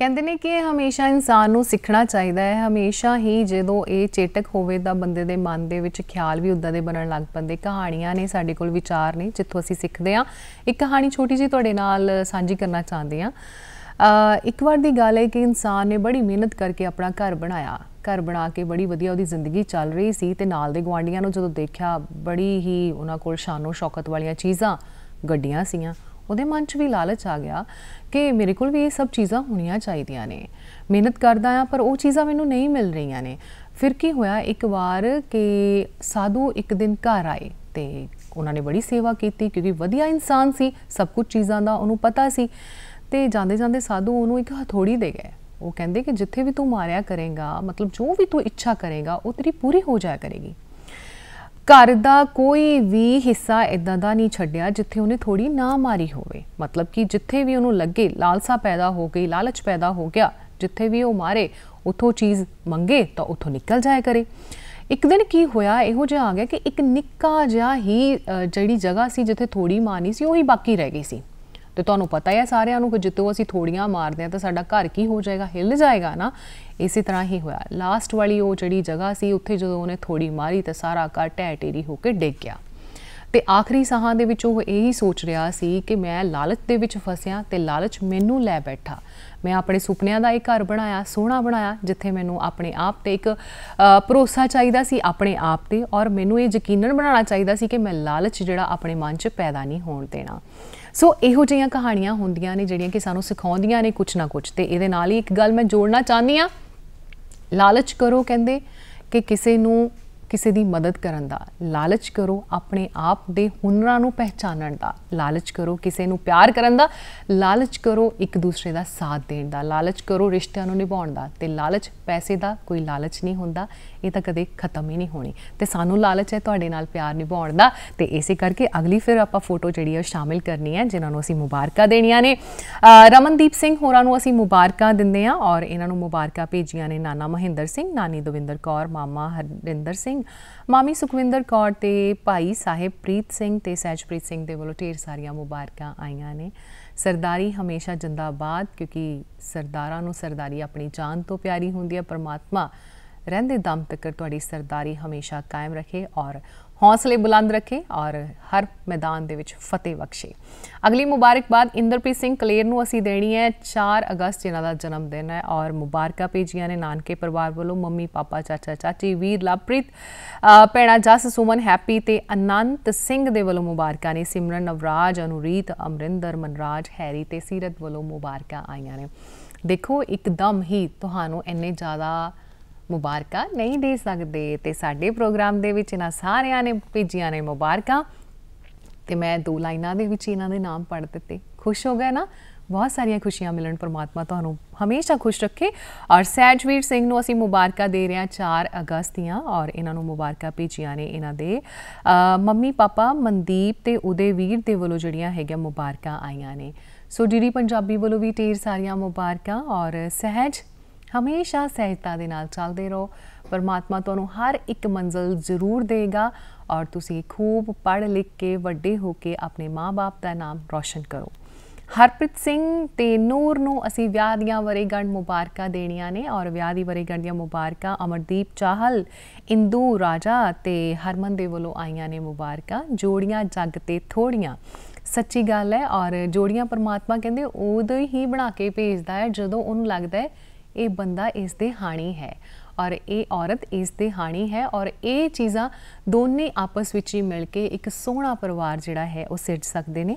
ਕਹਿੰਦੇ ਨੇ ਕਿ ਹਮੇਸ਼ਾ ਇਨਸਾਨ ਨੂੰ ਸਿੱਖਣਾ ਚਾਹੀਦਾ ਹੈ ਹਮੇਸ਼ਾ ਹੀ ਜਦੋਂ ਇਹ ਚੇਟਕ ਹੋਵੇ ਤਾਂ ਬੰਦੇ ਦੇ ਮਨ ਦੇ ਵਿੱਚ ਖਿਆਲ ਵੀ ਉਦਾਂ ਦੇ ਬਣਨ ਲੱਗ ਪੰਦੇ ਕਹਾਣੀਆਂ ਨੇ ਸਾਡੇ ਕੋਲ ਵਿਚਾਰ ਨੇ ਜਿੱਥੋਂ ਅਸੀਂ ਸਿੱਖਦੇ ਆ ਇੱਕ ਕਹਾਣੀ ਛੋਟੀ ਜੀ ਤੁਹਾਡੇ ਨਾਲ ਸਾਂਝੀ ਕਰਨਾ ਚਾਹੁੰਦੇ ਆ ਇੱਕ ਵਾਰ ਦੀ ਗੱਲ ਹੈ ਕਿ ਇਨਸਾਨ ਨੇ ਬੜੀ ਮਿਹਨਤ ਕਰਕੇ ਆਪਣਾ ਘਰ ਬਣਾਇਆ ਘਰ ਬਣਾ ਕੇ ਬੜੀ ਵਧੀਆ ਉਹਦੀ ਜ਼ਿੰਦਗੀ ਚੱਲ ਰਹੀ ਸੀ ਤੇ ਨਾਲ ਦੇ ਗਵਾਂਡੀਆਂ ਨੂੰ ਜਦੋਂ ਦੇਖਿਆ ਬੜੀ ਹੀ ਉਹਨਾਂ ਕੋਲ ਸ਼ਾਨੋ ਸ਼ੌਕਤ ਵਾਲੀਆਂ ਚੀਜ਼ਾਂ ਗੱਡੀਆਂ ਸੀਆਂ ਉਹਦੇ ਮਨ 'ਚ ਵੀ ਲਾਲਚ ਆ ਗਿਆ ਕਿ ਮੇਰੇ ਕੋਲ ਵੀ ਇਹ ਸਭ ਚੀਜ਼ਾਂ ਹੋਣੀਆਂ ਚਾਹੀਦੀਆਂ ਨੇ ਮਿਹਨਤ ਕਰਦਾ ਆ ਪਰ ਉਹ ਚੀਜ਼ਾਂ ਮੈਨੂੰ ਨਹੀਂ ਮਿਲ ਰਹੀਆਂ ਨੇ ਫਿਰ ਕੀ ਹੋਇਆ ਇੱਕ ਵਾਰ ਕਿ ਸਾਧੂ ਇੱਕ ਦਿਨ ਘਰ ਆਏ ਤੇ ਉਹਨਾਂ ਨੇ ਬੜੀ ਸੇਵਾ ਕੀਤੀ ਕਿਉਂਕਿ ਵਧੀਆ ਇਨਸਾਨ ਸੀ ਸਭ ਕੁਝ ਚੀਜ਼ਾਂ ਦਾ ਉਹਨੂੰ ਪਤਾ ਸੀ ਤੇ ਜਾਂਦੇ ਜਾਂਦੇ ਸਾਧੂ ਉਹਨੂੰ ਇੱਕ ਹਥੋੜੀ ਦੇ ਗਏ ਉਹ ਕਹਿੰਦੇ ਕਿ ਜਿੱਥੇ ਵੀ ਤੂੰ ਮਾਰਿਆ ਕਰੇਗਾ ਮਤਲਬ ਜੋ ਵੀ ਤੂੰ ਇੱਛਾ ਕਰੇਗਾ ਉਹ ਤੇਰੀ ਪੂਰੀ ਹੋ ਜਾਇਆ ਕਰੇਗੀ ਘਰ ਦਾ ਕੋਈ ਵੀ ਹਿੱਸਾ ਇਦਾਂ ਦਾ ਨਹੀਂ ਛੱਡਿਆ ਜਿੱਥੇ ਉਹਨੇ ਥੋੜੀ ਨਾ ਮਾਰੀ ਹੋਵੇ ਮਤਲਬ ਕਿ ਜਿੱਥੇ ਵੀ ਉਹਨੂੰ ਲੱਗੇ ਲਾਲਸਾ ਪੈਦਾ ਹੋ ਗਈ ਲਾਲਚ ਪੈਦਾ ਹੋ ਗਿਆ ਜਿੱਥੇ ਵੀ ਉਹ ਮਾਰੇ ਉਥੋਂ ਚੀਜ਼ ਮੰਗੇ ਤਾਂ ਉਥੋਂ ਨਿਕਲ ਜਾਇਆ ਕਰੇ ਇੱਕ ਦਿਨ ਕੀ ਹੋਇਆ ਇਹੋ ਜਿਹਾ ਆ ਗਿਆ ਕਿ ਇੱਕ ਨਿੱਕਾ ਜਿਹਾ ਹੀ ਜਿਹੜੀ ਜਗ੍ਹਾ ਸੀ ਜਿੱਥੇ ਥੋੜੀ ਮਾਰੀ ਸੀ ਉਹੀ ਬਾਕੀ ਰਹਿ ਗਈ ਸੀ ਤੇ ਤੁਹਾਨੂੰ ਪਤਾ ਹੈ ਸਾਰਿਆਂ ਨੂੰ ਕਿ ਜਿੱਤੋਂ ਅਸੀਂ ਥੋੜੀਆਂ ਮਾਰਦੇ ਆ ਤਾਂ ਸਾਡਾ ਘਰ ਕੀ ਹੋ ਜਾਏਗਾ ਹਿੱਲ ਜਾਏਗਾ ਨਾ ਇਸੇ ਤਰ੍ਹਾਂ ਹੀ ਹੋਇਆ ਲਾਸਟ ਵਾਲੀ ਉਹ ਜਿਹੜੀ ਜਗ੍ਹਾ ਸੀ ਉੱਥੇ ਜਦੋਂ ਉਹਨੇ ਥੋੜੀ ਮਾਰੀ ਤਾਂ ਸਾਰਾ ਘਰ ਟਹਿ ਟੇਰੀ ਹੋ ਕੇ ਡਿੱਗ ਗਿਆ ਤੇ ਆਖਰੀ ਸਾਹਾਂ ਦੇ ਵਿੱਚ ਉਹ ਇਹੀ ਸੋਚ ਰਿਹਾ ਸੀ ਕਿ ਮੈਂ ਲਾਲਚ ਦੇ ਵਿੱਚ ਫਸਿਆ ਤੇ ਲਾਲਚ ਮੈਨੂੰ ਲੈ ਬੈਠਾ ਮੈਂ ਆਪਣੇ ਸੁਪਨਿਆਂ ਦਾ ਇੱਕ ਘਰ ਬਣਾਇਆ ਸੋਹਣਾ ਬਣਾਇਆ ਜਿੱਥੇ ਮੈਨੂੰ ਆਪਣੇ ਆਪ ਤੇ ਇੱਕ ਭਰੋਸਾ ਚਾਹੀਦਾ ਸੀ ਆਪਣੇ ਆਪ ਤੇ ਔਰ ਮੈਨੂੰ ਇਹ ਯਕੀਨਨ ਬਣਾਉਣਾ ਚਾਹੀਦਾ ਸੀ ਕਿ ਮੈਂ ਲਾਲਚ ਜਿਹੜਾ ਆਪਣੇ ਮਨ 'ਚ ਪੈਦਾ ਨਹੀਂ ਹੋਣ ਦੇਣਾ ਸੋ ਇਹੋ ਜਿਹੀਆਂ ਕਹਾਣੀਆਂ ਹੁੰਦੀਆਂ ਨੇ ਜਿਹੜੀਆਂ ਕਿ ਸਾਨੂੰ ਸਿਖਾਉਂਦੀਆਂ ਨੇ ਕੁਝ ਨਾ ਕੁਝ ਤੇ ਇਹਦੇ ਨਾਲ ਹੀ ਇੱਕ ਗੱਲ ਮੈਂ ਜੋੜਨਾ ਚਾਹੁੰਦੀ ਆ ਲਾਲਚ ਕਰੋ ਕਹਿੰਦੇ ਕਿ ਕਿਸੇ ਨੂੰ ਕਿਸੇ ਦੀ ਮਦਦ ਕਰਨ ਦਾ ਲਾਲਚ ਕਰੋ ਆਪਣੇ ਆਪ ਦੇ ਹੁਨਰਾਂ ਨੂੰ ਪਹਿਚਾਨਣ ਦਾ ਲਾਲਚ ਕਰੋ ਕਿਸੇ ਨੂੰ ਪਿਆਰ ਕਰਨ ਦਾ ਲਾਲਚ ਕਰੋ ਇੱਕ ਦੂਸਰੇ ਦਾ ਸਾਥ ਦੇਣ ਦਾ ਲਾਲਚ ਕਰੋ ਰਿਸ਼ਤਿਆਂ ਨੂੰ ਨਿਭਾਉਣ ਦਾ ਤੇ ਲਾਲਚ ਪੈਸੇ ਦਾ ਕੋਈ ਲਾਲਚ ਨਹੀਂ ਹੁੰਦਾ ਇਹ ਤਾਂ ਕਦੇ ਖਤਮ ਹੀ ਨਹੀਂ ਹੋਣੀ ਤੇ ਸਾਨੂੰ ਲਾਲਚ ਹੈ ਤੁਹਾਡੇ ਨਾਲ ਪਿਆਰ ਨਿਭਾਉਣ ਦਾ ਤੇ ਇਸੇ ਕਰਕੇ ਅਗਲੀ ਫਿਰ ਆਪਾਂ ਫੋਟੋ ਜਿਹੜੀ ਹੈ ਸ਼ਾਮਿਲ ਕਰਨੀ ਹੈ ਜਿਨ੍ਹਾਂ ਨੂੰ ਅਸੀਂ ਮੁਬਾਰਕਾਂ ਦੇਣੀਆਂ ਨੇ ਰਮਨਦੀਪ ਸਿੰਘ ਹੋਰਾਂ ਨੂੰ ਅਸੀਂ ਮੁਬਾਰਕਾਂ ਦਿੰਦੇ ਆਂ ਔਰ ਇਹਨਾਂ ਨੂੰ ਮੁਬਾਰਕਾਂ ਭੇਜੀਆਂ ਨੇ ਨਾਨਾ ਮਹਿੰਦਰ ਸਿੰਘ ਨਾਨੀ ਦਵਿੰਦਰ ਕੌਰ ਮਾਮਾ ਹਰਿੰਦਰ ਸਿੰਘ ਮਾਮੀ ਸੁਖਵਿੰਦਰ ਕੌਰ ਤੇ ਭਾਈ ਸਾਹਿਬ ਪ੍ਰੀਤ ਸਿੰਘ ਤੇ ਸਹਿਜਪ੍ਰੀਤ ਸਿੰਘ ਦੇ ਵੱਲੋਂ ਢੇਰ ਸਾਰੀਆਂ ਮੁਬਾਰਕਾਂ ਆਈਆਂ ਨੇ ਸਰਦਾਰੀ ਹਮੇਸ਼ਾ ਜਿੰਦਾਬਾਦ ਕਿਉਂਕਿ ਸਰਦਾਰਾਂ ਨੂੰ ਸਰਦਾਰੀ ਆਪਣੀ ਜਾਨ ਤੋਂ ਪਿਆਰੀ ਹੁੰਦੀ ਹੈ ਪਰਮਾਤਮਾ ਰਹਿੰਦੇ ਦਮ ਤੱਕ ਤੁਹਾਡੀ ਸਰਦਾਰੀ ਹਮੇਸ਼ਾ ਕਾਇਮ ਰੱਖੇ ਔਰ ਹੌਸਲੇ ਬੁਲੰਦ ਰੱਖੇ ਔਰ ਹਰ ਮੈਦਾਨ ਦੇ ਵਿੱਚ ਫਤਿਹ ਬਖਸ਼ੇ ਅਗਲੀ ਮੁਬਾਰਕਬਾਦ ਇੰਦਰਪ੍ਰੀਤ ਸਿੰਘ ਕਲੇਰ ਨੂੰ ਅਸੀਂ ਦੇਣੀ ਹੈ 4 ਅਗਸਤ ਇਹਨਾਂ ਦਾ ਜਨਮ ਦਿਨ ਹੈ ਔਰ ਮੁਬਾਰਕਾ ਭੇਜੀਆਂ ਨੇ ਨਾਨਕੇ ਪਰਿਵਾਰ ਵੱਲੋਂ ਮੰਮੀ ਪਾਪਾ ਚਾਚਾ ਚਾਚੀ ਵੀਰ ਲਵਪ੍ਰੀਤ ਭੈਣਾ ਜਸ ਸੁਮਨ ਹੈਪੀ ਤੇ ਅਨੰਤ ਸਿੰਘ ਦੇ ਵੱਲੋਂ ਮੁਬਾਰਕਾਂ ਨੇ ਸਿਮਰਨ ਨਵਰਾਜ ਅਨੁਰੀਤ ਅਮਰਿੰਦਰ ਮਨਰਾਜ ਹੈਰੀ ਤੇ ਸੀਰਤ ਵੱਲੋਂ ਮੁਬਾਰਕਾਂ ਆਈਆਂ ਨੇ ਦੇਖੋ ਇੱਕਦਮ ਹੀ ਤੁਹਾਨੂੰ ਇੰਨੇ ਜ਼ਿਆਦਾ ਮੁਬਾਰਕਾ ਨਹੀਂ ਦੇ ਸਕਦੇ ਤੇ ਸਾਡੇ ਪ੍ਰੋਗਰਾਮ ਦੇ ਵਿੱਚ ਇਹਨਾਂ ਸਾਰਿਆਂ ਨੇ ਭੇਜੀਆਂ ਨੇ ਮੁਬਾਰਕਾਂ ਤੇ ਮੈਂ ਦੋ ਲਾਈਨਾਂ ਦੇ ਵਿੱਚ ਇਹਨਾਂ ਦੇ ਨਾਮ ਪੜ੍ਹ ਦਿੱਤੇ ਖੁਸ਼ ਹੋ ਗਏ ਨਾ ਬਹੁਤ ਸਾਰੀਆਂ ਖੁਸ਼ੀਆਂ ਮਿਲਣ ਪਰਮਾਤਮਾ ਤੁਹਾਨੂੰ ਹਮੇਸ਼ਾ ਖੁਸ਼ ਰੱਖੇ ਔਰ ਸੈਜਵੀਰ ਸਿੰਘ ਨੂੰ ਅਸੀਂ ਮੁਬਾਰਕਾ ਦੇ ਰਹੇ ਹਾਂ 4 ਅਗਸਤ ਦੀਆਂ ਔਰ ਇਹਨਾਂ ਨੂੰ ਮੁਬਾਰਕਾ ਭੇਜੀਆਂ ਨੇ ਇਹਨਾਂ ਦੇ ਮੰਮੀ ਪਾਪਾ ਮਨਦੀਪ ਤੇ ਉਹਦੇ ਵੀਰ ਦੇ ਵੱਲੋਂ ਜਿਹੜੀਆਂ ਹੈਗੀਆਂ ਮੁਬਾਰਕਾਂ ਆਈਆਂ ਨੇ ਸੋ ਡੀਡੀ ਪੰਜਾਬੀ ਵੱਲੋਂ ਵੀ ਢੇਰ ਸਾਰੀਆਂ ਮੁਬਾਰਕਾਂ ਔਰ ਸਹਿਜ ਹਮੇਸ਼ਾ ਸਹਿਜਤਾ ਦੇ ਨਾਲ ਚੱਲਦੇ ਰਹੋ ਪਰਮਾਤਮਾ ਤੁਹਾਨੂੰ ਹਰ ਇੱਕ ਮੰਜ਼ਲ ਜ਼ਰੂਰ ਦੇਗਾ ਔਰ ਤੁਸੀਂ ਖੂਬ ਪੜ੍ਹ ਲਿਖ ਕੇ ਵੱਡੇ ਹੋ ਕੇ ਆਪਣੇ ਮਾਪੇ ਦਾ ਨਾਮ ਰੋਸ਼ਨ ਕਰੋ ਹਰਪ੍ਰੀਤ ਸਿੰਘ ਤੇ ਨੂਰ ਨੂੰ ਅਸੀਂ ਵਿਆਹ ਦੀਆਂ ਵਰੇਗੰਢ ਮੁਬਾਰਕਾਂ ਦੇਣੀਆਂ ਨੇ ਔਰ ਵਿਆਹ ਦੀ ਵਰੇਗੰਢ ਦੀਆਂ ਮੁਬਾਰਕਾਂ ਅਮਰਦੀਪ ਚਾਹਲ ਇੰਦੂ ਰਾਜਾ ਤੇ ਹਰਮਨ ਦੇ ਵੱਲੋਂ ਆਈਆਂ ਨੇ ਮੁਬਾਰਕਾਂ ਜੋੜੀਆਂ ਜੱਗ ਤੇ ਥੋੜੀਆਂ ਸੱਚੀ ਗੱਲ ਹੈ ਔਰ ਜੋੜੀਆਂ ਪਰਮਾਤਮਾ ਕਹਿੰਦੇ ਉਦੋਂ ਹੀ ਬਣਾ ਕੇ ਭੇਜਦਾ ਹੈ ਜਦੋਂ ਉਹਨੂੰ ਲੱਗਦਾ ਹੈ ये बंदा इस दे हाणी है और ये औरत इस दे हाणी है और ये चीज़ा दोनों आपस में ही मिल के एक सोहना परिवार जोड़ा है वह सिज सकते हैं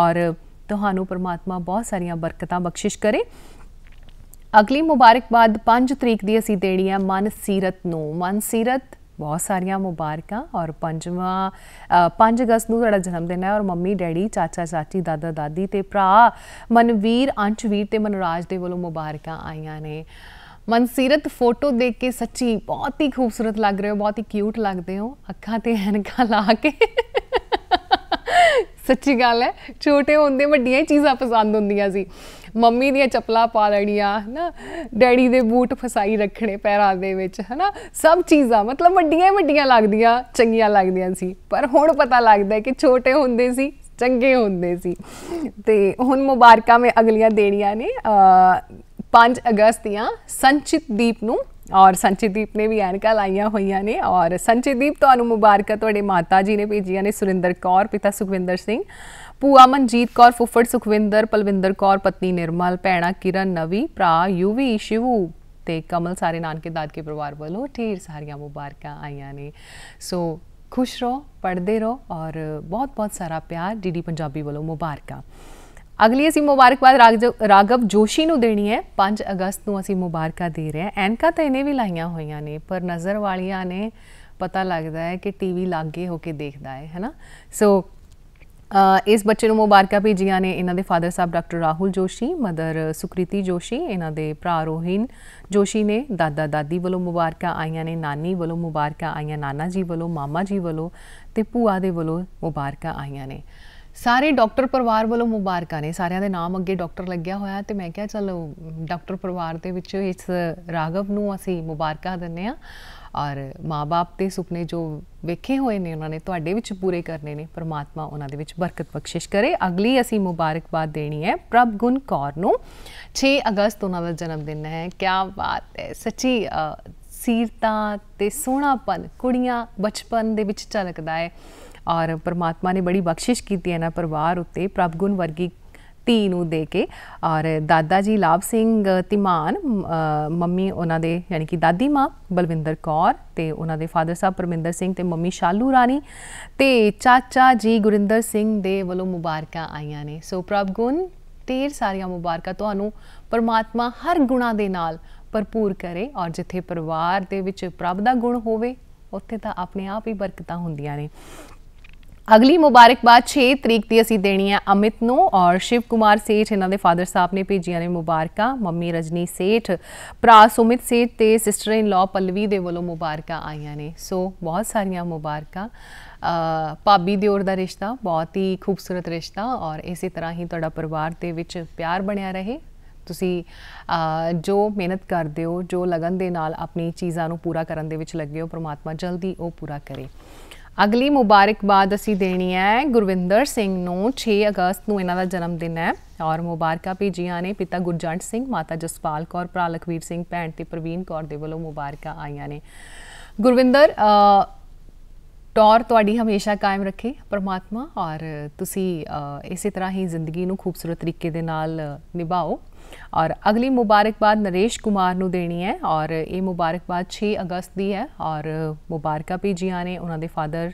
और तहानू परमात्मा बहुत सारिया बरकत बख्शिश करे अगली मुबारकबाद पां तरीक की असी देनी है मन सीरत न मन सीरत ਬਹੁਤ ਸਾਰੀਆਂ ਮੁਬਾਰਕਾਂ ਔਰ ਪੰਜਵਾਂ 5 ਅਗਸਤ ਨੂੰ ਤੁਹਾਡਾ ਜਨਮ ਦਿਨ ਹੈ ਔਰ ਮੰਮੀ ਡੈਡੀ ਚਾਚਾ ਚਾਚੀ ਦਾਦਾ ਦਾਦੀ ਤੇ ਭਰਾ ਮਨਵੀਰ ਅੰਸ਼ਵੀਰ ਤੇ ਮਨਰਾਜ ਦੇ ਵੱਲੋਂ ਮੁਬਾਰਕਾਂ ਆਈਆਂ ਨੇ ਮਨਸੀਰਤ ਫੋਟੋ ਦੇਖ ਕੇ ਸੱਚੀ ਬਹੁਤ ਹੀ ਖੂਬਸੂਰਤ ਲੱਗ ਰਹੇ ਹੋ ਬਹੁਤ ਹੀ ਕਿਊਟ ਲੱਗਦੇ ਹੋ ਅੱਖਾਂ ਤੇ ਹਨਕਾ ਲਾ ਕੇ ਸੱਚੀ ਗੱਲ ਹੈ ਛੋਟੇ ਹੁੰਦੇ ਵੱਡੀਆਂ ਚੀਜ਼ਾਂ ਪਸੰਦ ਹੁੰਦੀਆਂ ਸੀ ਮੰਮੀ ਦੀਆਂ ਚੱਪਲਾਂ ਪਾ ਲੈਣੀਆਂ ਹਨਾ ਡੈਡੀ ਦੇ ਬੂਟ ਫਸਾਈ ਰੱਖਣੇ ਪੈਰਾਂ ਦੇ ਵਿੱਚ ਹਨਾ ਸਭ ਚੀਜ਼ਾਂ ਮਤਲਬ ਵੱਡੀਆਂ ਵੱਡੀਆਂ ਲੱਗਦੀਆਂ ਚੰਗੀਆਂ ਲੱਗਦੀਆਂ ਸੀ ਪਰ ਹੁਣ ਪਤਾ ਲੱਗਦਾ ਕਿ ਛੋਟੇ ਹੁੰਦੇ ਸੀ ਚੰਗੇ ਹੁੰਦੇ ਸੀ ਤੇ ਹੁਣ ਮੁਬਾਰਕਾਂ ਮੈਂ ਅਗਲੀਆਂ ਦੇਣੀਆਂ ਨੇ 5 ਅਗਸਤ ਦੀਆਂ ਸੰਚਿਤ ਦੀਪ ਨੂੰ ਔਰ ਸੰਚਿਤਦੀਪ ਨੇ ਵੀ ਐਨਕਾਂ ਲਾਈਆਂ ਹੋਈਆਂ ਨੇ ਔਰ ਸੰਚਿਤਦੀਪ ਤੁਹਾਨੂੰ ਮੁਬਾਰਕਾ ਤੁਹਾਡੇ ਮਾਤਾ ਜੀ ਨੇ ਭੇਜੀਆਂ ਨੇ ਸੁਰਿੰਦਰ ਕੌਰ ਪਿਤਾ ਸੁਖਵਿੰਦਰ ਸਿੰਘ ਭੂਆ ਮਨਜੀਤ ਕੌਰ ਫੁੱਫੜ ਸੁਖਵਿੰਦਰ ਪਲਵਿੰਦਰ ਕੌਰ ਪਤਨੀ ਨਿਰਮਲ ਭੈਣਾ ਕਿਰਨ ਨਵੀ ਭਰਾ ਯੂਵੀ ਸ਼ਿਵੂ ਤੇ ਕਮਲ ਸਾਰੇ ਨਾਨਕੇ ਦਾਦਕੇ ਪਰਿਵਾਰ ਵੱਲੋਂ ਢੇਰ ਸਾਰੀਆਂ ਮੁਬਾਰਕਾਂ ਆਈਆਂ ਨੇ ਸੋ ਖੁਸ਼ ਰਹੋ ਪੜਦੇ ਰਹੋ ਔਰ ਬਹੁਤ ਬਹੁਤ ਸਾਰਾ ਪਿਆਰ ਡੀਡੀ ਪੰਜਾਬੀ ਵੱਲੋਂ ਮੁਬਾਰਕਾਂ ਅਗਲੀ ਅਸੀਂ ਮੁਬਾਰਕਬਾਦ ਰਾਗਵ ਜੋਸ਼ੀ ਨੂੰ ਦੇਣੀ ਹੈ 5 ਅਗਸਤ ਨੂੰ ਅਸੀਂ ਮੁਬਾਰਕਾ ਦੇ ਰਹੇ ਹਾਂ ਐਨਕਾ ਤਾਂ ਇਹਨੇ ਵੀ ਲਾਈਆਂ ਹੋਈਆਂ ਨੇ ਪਰ ਨਜ਼ਰ ਵਾਲੀਆਂ ਨੇ ਪਤਾ ਲੱਗਦਾ ਹੈ ਕਿ ਟੀਵੀ ਲਾਗੇ ਹੋ ਕੇ ਦੇਖਦਾ ਹੈ ਹੈਨਾ ਸੋ ਇਸ ਬੱਚੇ ਨੂੰ ਮੁਬਾਰਕਾਂ ਭੇਜੀਆਂ ਨੇ ਇਹਨਾਂ ਦੇ ਫਾਦਰ ਸਾਹਿਬ ਡਾਕਟਰ ਰਾਹੁਲ ਜੋਸ਼ੀ ਮਦਰ ਸੁਕ੍ਰਿਤੀ ਜੋਸ਼ੀ ਇਹਨਾਂ ਦੇ ਭਰਾ ਰੋਹਿਨ ਜੋਸ਼ੀ ਨੇ ਦਾਦਾ ਦਾਦੀ ਵੱਲੋਂ ਮੁਬਾਰਕਾਂ ਆਈਆਂ ਨੇ ਨਾਨੀ ਵੱਲੋਂ ਮੁਬਾਰਕਾਂ ਆਈਆਂ ਨਾਨਾ ਜੀ ਵੱਲੋਂ ਮਾਮਾ ਜੀ ਵੱਲੋਂ ਤੇ ਭੂਆ ਦੇ ਵੱਲੋਂ ਮੁਬਾਰਕਾਂ ਆਈਆਂ ਨੇ ਸਾਰੇ ਡਾਕਟਰ ਪਰਿਵਾਰ ਵੱਲੋਂ ਮੁਬਾਰਕਾਂ ਨੇ ਸਾਰਿਆਂ ਦੇ ਨਾਮ ਅੱਗੇ ਡਾਕਟਰ ਲੱਗਿਆ ਹੋਇਆ ਤੇ ਮੈਂ ਕਿਹਾ ਚਲੋ ਡਾਕਟਰ ਪਰਿਵਾਰ ਦੇ ਵਿੱਚ ਇਸ ਰਾਗਵ ਨੂੰ ਅਸੀਂ ਮੁਬਾਰਕਾਂ ਦਿੰਨੇ ਆ ਔਰ ਮਾਪੇ ਤੇ ਸੁਪਨੇ ਜੋ ਵੇਖੇ ਹੋਏ ਨੇ ਉਹਨਾਂ ਨੇ ਤੁਹਾਡੇ ਵਿੱਚ ਪੂਰੇ ਕਰਨੇ ਨੇ ਪਰਮਾਤਮਾ ਉਹਨਾਂ ਦੇ ਵਿੱਚ ਬਰਕਤ ਬਖਸ਼ਿਸ਼ ਕਰੇ ਅਗਲੀ ਅਸੀਂ ਮੁਬਾਰਕਬਾਦ ਦੇਣੀ ਹੈ ਪ੍ਰਭ ਗੁਣ ਕੌਰ ਨੂੰ 6 ਅਗਸਤ ਉਹਨਾਂ ਦਾ ਜਨਮ ਦਿਨ ਹੈ ਕੀ ਬਾਤ ਹੈ ਸੱਚੀ ਸੀਰਤਾ ਤੇ ਸੋਹਣਾਪਨ ਕੁੜੀਆਂ ਬਚਪਨ ਦੇ ਵਿੱਚ ਝਲਕਦਾ ਹੈ ਔਰ ਪਰਮਾਤਮਾ ਨੇ ਬੜੀ ਬਖਸ਼ਿਸ਼ ਕੀਤੀ ਹੈ ਨਾ ਪਰਿਵਾਰ ਉੱਤੇ ਪ੍ਰਭਗੁਣ ਵਰਗੀ ਧੀ ਨੂੰ ਦੇ ਕੇ ਔਰ ਦਾਦਾ ਜੀ ਲਾਭ ਸਿੰਘ ਤਿਮਾਨ ਮੰਮੀ ਉਹਨਾਂ ਦੇ ਯਾਨੀ ਕਿ ਦਾਦੀ ਮਾਂ ਬਲਵਿੰਦਰ ਕੌਰ ਤੇ ਉਹਨਾਂ ਦੇ ਫਾਦਰ ਸਾਹਿਬ ਪਰਮਿੰਦਰ ਸਿੰਘ ਤੇ ਮੰਮੀ ਸ਼ਾਲੂ ਰਾਣੀ ਤੇ ਚਾਚਾ ਜੀ ਗੁਰਿੰਦਰ ਸਿੰਘ ਦੇ ਵੱਲੋਂ ਮੁਬਾਰਕਾਂ ਆਈਆਂ ਨੇ ਸੋ ਪ੍ਰਭ ਗੁਣ ਢੇਰ ਸਾਰੀਆਂ ਮੁਬਾਰਕਾਂ ਤੁਹਾਨੂੰ ਪਰਮਾਤਮਾ ਹਰ ਗੁਣਾ ਦੇ ਨਾਲ ਭਰਪੂਰ ਕਰੇ ਔਰ ਜਿੱਥੇ ਪਰਿਵਾਰ ਦੇ ਵਿੱਚ ਪ੍ਰਭ ਦਾ ਗੁਣ ਹੋਵੇ ਉੱਥੇ ਤਾਂ ਆਪਣੇ ਆਪ ਹੀ ਬਰਕਤਾਂ ਹੁੰਦੀਆਂ ਨੇ ਅਗਲੀ ਮੁਬਾਰਕਬਾਦ 6 ਤਰੀਕ ਦੀ ਅਸੀਂ ਦੇਣੀ ਹੈ ਅਮਿਤ ਨੂੰ ਔਰ ਸ਼ਿਵ ਕੁਮਾਰ ਸੇਠ ਇਹਨਾਂ ਦੇ ਫਾਦਰ ਸਾਹਿਬ ਨੇ ਭੇਜੀਆਂ ਨੇ ਮੁਬਾਰਕਾਂ ਮੰਮੀ ਰਜਨੀ ਸੇਠ ਭਰਾ ਸੁਮਿਤ ਸੇਠ ਤੇ ਸਿਸਟਰ ਇਨ ਲਾ ਪਲਵੀ ਦੇ ਵੱਲੋਂ ਮੁਬਾਰਕਾਂ ਆਈਆਂ ਨੇ ਸੋ ਬਹੁਤ ਸਾਰੀਆਂ ਮੁਬਾਰਕਾਂ ਦੇ ਦਿਓਰ ਦਾ ਰਿਸ਼ਤਾ ਬਹੁਤ ਹੀ ਖੂਬਸੂਰਤ ਰਿਸ਼ਤਾ ਔਰ ਇਸੇ ਤਰ੍ਹਾਂ ਹੀ ਤੁਹਾਡਾ ਪਰਿਵਾਰ ਦੇ ਵਿੱਚ ਪਿਆਰ ਬਣਿਆ ਰਹੇ ਤੁਸੀਂ ਜੋ ਮਿਹਨਤ ਕਰਦੇ ਹੋ ਜੋ ਲਗਨ ਦੇ ਨਾਲ ਆਪਣੀ ਚੀਜ਼ਾਂ ਨੂੰ ਪੂਰਾ ਕਰਨ ਦੇ ਵਿੱਚ ਲੱਗੇ ਹੋ ਪ੍ਰਮਾਤਮਾ ਜਲਦੀ ਉਹ ਪੂਰਾ ਕਰੇ ਅਗਲੀ ਮੁਬਾਰਕਬਾਦ ਅਸੀਂ ਦੇਣੀ ਹੈ ਗੁਰਵਿੰਦਰ ਸਿੰਘ ਨੂੰ 6 ਅਗਸਤ ਨੂੰ ਇਹਨਾਂ ਦਾ ਜਨਮ ਦਿਨ ਹੈ ਔਰ ਮੁਬਾਰਕਾਂ ਭੇਜੀਆਂ ਨੇ ਪਿਤਾ ਗੁਰਜੰਟ ਸਿੰਘ ਮਾਤਾ ਜਸਪਾਲ ਕੌਰ ਭਰਾ ਲਖਵੀਰ ਸਿੰਘ ਭੈਣ ਤੇ ਪ੍ਰਵੀਨ ਕੌਰ ਦੇ ਵੱਲੋਂ ਮੁਬਾਰਕਾਂ ਆਈਆਂ ਨੇ ਗੁਰਵਿੰਦਰ ਟੌਰ ਤੁਹਾਡੀ ਹਮੇਸ਼ਾ ਕਾਇਮ ਰੱਖੇ ਪਰਮਾਤਮਾ ਔਰ ਤੁਸੀਂ ਇਸੇ ਤਰ੍ਹਾਂ ਹੀ ਜ਼ਿੰਦਗੀ ਨੂੰ ਖੂਬਸੂਰਤ ਤਰੀਕੇ ਦੇ ਨਾਲ ਨਿਭਾਓ ਔਰ ਅਗਲੀ ਮੁਬਾਰਕਬਾਦ ਨਰੇਸ਼ ਕੁਮਾਰ ਨੂੰ ਦੇਣੀ ਹੈ ਔਰ ਇਹ ਮੁਬਾਰਕਬਾਦ 6 ਅਗਸਤ ਦੀ ਹੈ ਔਰ ਮੁਬਾਰਕਾ ਭੇਜੀਆਂ ਨੇ ਉਹਨਾਂ ਦੇ ਫਾਦਰ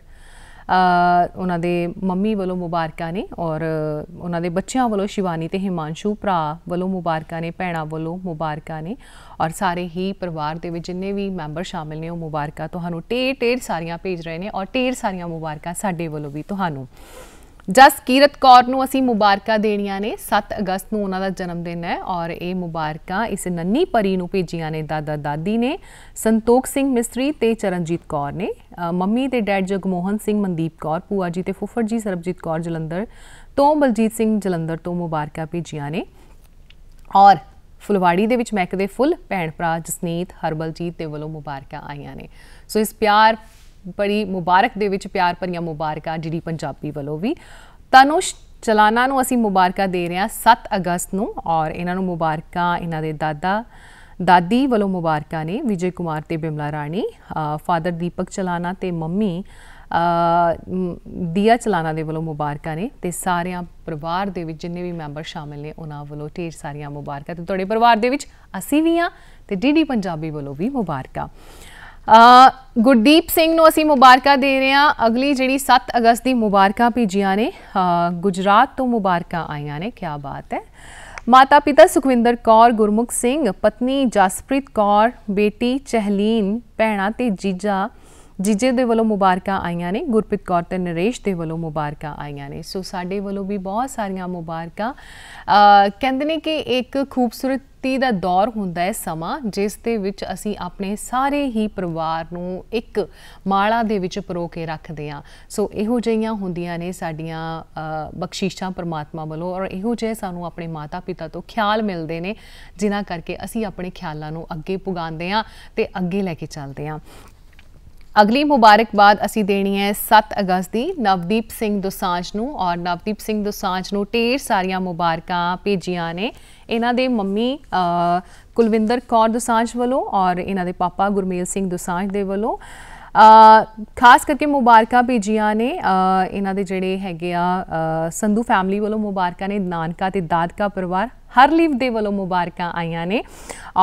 ਉਹਨਾਂ ਦੇ ਮੰਮੀ ਵੱਲੋਂ ਮੁਬਾਰਕਾਂ ਨੇ ਔਰ ਉਹਨਾਂ ਦੇ ਬੱਚਿਆਂ ਵੱਲੋਂ ਸ਼ਿਵਾਨੀ ਤੇ ਹਿਮਾਂਸ਼ੂ ਭਰਾ ਵੱਲੋਂ ਮੁਬਾਰਕਾਂ ਨੇ ਭੈਣਾ ਵੱਲੋਂ ਮੁਬਾਰਕਾਂ ਨੇ ਔਰ ਸਾਰੇ ਹੀ ਪਰਿਵਾਰ ਦੇ ਵਿੱਚ ਜਿੰਨੇ ਵੀ ਮੈਂਬਰ ਸ਼ਾਮਿਲ ਨੇ ਉਹ ਮੁਬਾਰਕਾਂ ਤੁਹਾਨੂੰ ਟੇ ਟੇ ਸਾਰੀਆਂ ਭੇਜ ਰਹੇ ਨੇ ਔਰ ਟੇ ਸਾਰੀਆਂ ਮੁਬਾਰਕਾਂ ਸਾਡੇ ਵੱਲੋਂ ਵੀ ਤੁਹਾਨੂੰ ਕੀਰਤ ਕੌਰ ਨੂੰ ਅਸੀਂ ਮੁਬਾਰਕਾਂ ਦੇਣੀਆਂ ਨੇ 7 ਅਗਸਤ ਨੂੰ ਉਹਨਾਂ ਦਾ ਜਨਮ ਦਿਨ ਹੈ ਔਰ ਇਹ ਮੁਬਾਰਕਾਂ ਇਸ ਨੰਨੀ ਪਰੀ ਨੂੰ ਭੇਜੀਆਂ ਨੇ ਦਾਦਾ ਦਾਦੀ ਨੇ ਸੰਤੋਖ ਸਿੰਘ ਮਿਸਤਰੀ ਤੇ ਚਰਨਜੀਤ ਕੌਰ ਨੇ ਮੰਮੀ ਤੇ ਡੈਡ ਜਗਮੋਹਨ ਸਿੰਘ ਮਨਦੀਪ ਕੌਰ ਪੂਆ ਜੀ ਤੇ ਫੁੱਫੜ ਜੀ ਸਰਬਜੀਤ ਕੌਰ ਜਲੰਧਰ ਤੋਂ ਬਲਜੀਤ ਸਿੰਘ ਜਲੰਧਰ ਤੋਂ ਮੁਬਾਰਕਾਂ ਭੇਜੀਆਂ ਨੇ ਔਰ ਫੁਲਵਾੜੀ ਦੇ ਵਿੱਚ ਮਹਿਕਦੇ ਫੁੱਲ ਭੈਣ ਭਰਾ ਜਸਨੀਤ ਹਰਬਲਜੀਤ ਤੇ ਵੱਲੋਂ ਮੁਬਾਰਕਾਂ ਆਈਆਂ ਨੇ ਸੋ ਇਸ ਪਿਆਰ ਬੜੀ ਮੁਬਾਰਕ ਦੇ ਵਿੱਚ ਪਿਆਰ ਭਰੀਆਂ ਮੁਬਾਰਕਾਂ ਜਿਹੜੀ ਪੰਜਾਬੀ ਵੱਲੋਂ ਵੀ ਤਨੁਸ਼ ਚਲਾਨਾ ਨੂੰ ਅਸੀਂ ਮੁਬਾਰਕਾਂ ਦੇ ਰਹੇ ਹਾਂ 7 ਅਗਸਤ ਨੂੰ ਔਰ ਇਹਨਾਂ ਨੂੰ ਮੁਬਾਰਕਾਂ ਇਹਨਾਂ ਦੇ ਦਾਦਾ ਦਾਦੀ ਵੱਲੋਂ ਮੁਬਾਰਕਾਂ ਨੇ ਵਿਜੇ ਕੁਮਾਰ ਤੇ ਬਿਮਲਾ ਰਾਣੀ ਫਾਦਰ ਦੀਪਕ ਚਲਾਨਾ ਤੇ ਮੰਮੀ ਦੀਆ ਚਲਾਨਾ ਦੇ ਵੱਲੋਂ ਮੁਬਾਰਕਾਂ ਨੇ ਤੇ ਸਾਰਿਆਂ ਪਰਿਵਾਰ ਦੇ ਵਿੱਚ ਜਿੰਨੇ ਵੀ ਮੈਂਬਰ ਸ਼ਾਮਿਲ ਨੇ ਉਹਨਾਂ ਵੱਲੋਂ ਢੇਰ ਸਾਰੀਆਂ ਮੁਬਾਰਕਾਂ ਤੇ ਤੁਹਾਡੇ ਪਰਿਵਾਰ ਦੇ ਵਿੱਚ ਅਸੀਂ ਵੀ ਆ ਤੇ ਡੀਡੀ ਪੰਜਾਬੀ ਵੱਲੋਂ ਵੀ ਮੁਬਾਰਕਾਂ ਗੁਰਦੀਪ ਸਿੰਘ ਨੂੰ ਅਸੀਂ ਮੁਬਾਰਕਾਂ ਦੇ ਰਹੇ ਹਾਂ ਅਗਲੀ ਜਿਹੜੀ 7 ਅਗਸਤ ਦੀ ਮੁਬਾਰਕਾਂ ਭੇਜੀਆਂ ਨੇ ਗੁਜਰਾਤ ਤੋਂ ਮੁਬਾਰਕਾਂ ਆਈਆਂ ਨੇ ਕੀ ਬਾਤ ਹੈ ਮਾਤਾ ਪਿਤਾ ਸੁਖਵਿੰਦਰ ਕੌਰ ਗੁਰਮੁਖ ਸਿੰਘ ਪਤਨੀ ਜਸਪ੍ਰੀਤ ਕੌਰ ਬੇਟੀ ਚਹਲੀਨ ਭੈਣਾ ਤੇ ਜੀਜਾ ਜੀਜੇ ਦੇ ਵੱਲੋਂ ਮੁਬਾਰਕਾਂ ਆਈਆਂ ਨੇ ਗੁਰਪ੍ਰੀਤ ਕੌਰ ਤੇ ਨਰੇਸ਼ ਦੇ ਵੱਲੋਂ ਮੁਬਾਰਕਾਂ ਆਈਆਂ ਨੇ ਸੋ ਸਾਡੇ ਵੱਲੋਂ ਵੀ ਬਹੁਤ ਸਾਰੀਆਂ ਮੁਬਾਰਕਾਂ ਕਹਿੰਦੇ ਨੇ ਕਿ ਇੱਕ ਖੂਬਸੂਰਤ ਤੀ ਦਾ ਦੌਰ ਹੁੰਦਾ ਹੈ ਸਮਾਂ ਜਿਸ ਦੇ ਵਿੱਚ ਅਸੀਂ ਆਪਣੇ ਸਾਰੇ ਹੀ ਪਰਿਵਾਰ ਨੂੰ ਇੱਕ ਮਾਲਾ ਦੇ ਵਿੱਚ ਪਰੋ ਕੇ ਰੱਖਦੇ ਆ ਸੋ ਇਹੋ ਜਿਹੀਆਂ ਹੁੰਦੀਆਂ ਨੇ ਸਾਡੀਆਂ ਬਖਸ਼ੀਸ਼ਾਂ ਪਰਮਾਤਮਾ ਵੱਲੋਂ ਔਰ ਇਹੋ ਜੇ ਸਾਨੂੰ ਆਪਣੇ ਮਾਤਾ-ਪਿਤਾ ਤੋਂ ਖਿਆਲ ਮਿਲਦੇ ਨੇ ਜਿਨ੍ਹਾਂ ਕਰਕੇ ਅਸੀਂ ਆਪਣੇ ਖਿਆਲਾਂ ਨੂੰ ਅੱਗੇ ਪੁਗਾਉਂਦੇ ਆ ਤੇ ਅੱਗੇ ਲੈ ਕੇ ਚੱਲਦੇ ਆ ਅਗਲੀ ਮੁਬਾਰਕਬਾਦ ਅਸੀਂ ਦੇਣੀ ਹੈ 7 ਅਗਸਤ ਦੀ ਨਵਦੀਪ ਸਿੰਘ ਦੋਸਾਂਝ ਨੂੰ ਔਰ ਨਵਦੀਪ ਸਿੰਘ ਦੋਸਾਂਝ ਨੂੰ ਢੇਰ ਸਾਰੀਆਂ ਮੁਬਾਰਕਾਂ ਭੇਜੀਆਂ ਨੇ ਇਹਨਾਂ ਦੇ ਮੰਮੀ ਕੁਲਵਿੰਦਰ ਕੌਰ ਦੋਸਾਂਝ ਵੱਲੋਂ ਔਰ ਇਹਨਾਂ ਦੇ ਪਾਪਾ ਗੁਰਮੇਲ ਸਿੰਘ ਦੋਸਾਂਝ ਦੇ ਵੱਲੋਂ ਖਾਸ ਕਰਕੇ ਮੁਬਾਰਕਾਂ ਭੇਜੀਆਂ ਨੇ ਇਹਨਾਂ ਦੇ ਜਿਹੜੇ ਹੈਗੇ ਆ ਸੰਧੂ ਫੈਮਿਲੀ ਵੱਲੋਂ ਮੁਬਾਰਕਾਂ ਨੇ ਨਾਨਕਾ ਤੇ ਦਾਦਕਾ ਪਰਿਵਾਰ ਲੀਵ ਦੇ ਵੱਲੋਂ ਮੁਬਾਰਕਾਂ ਆਈਆਂ ਨੇ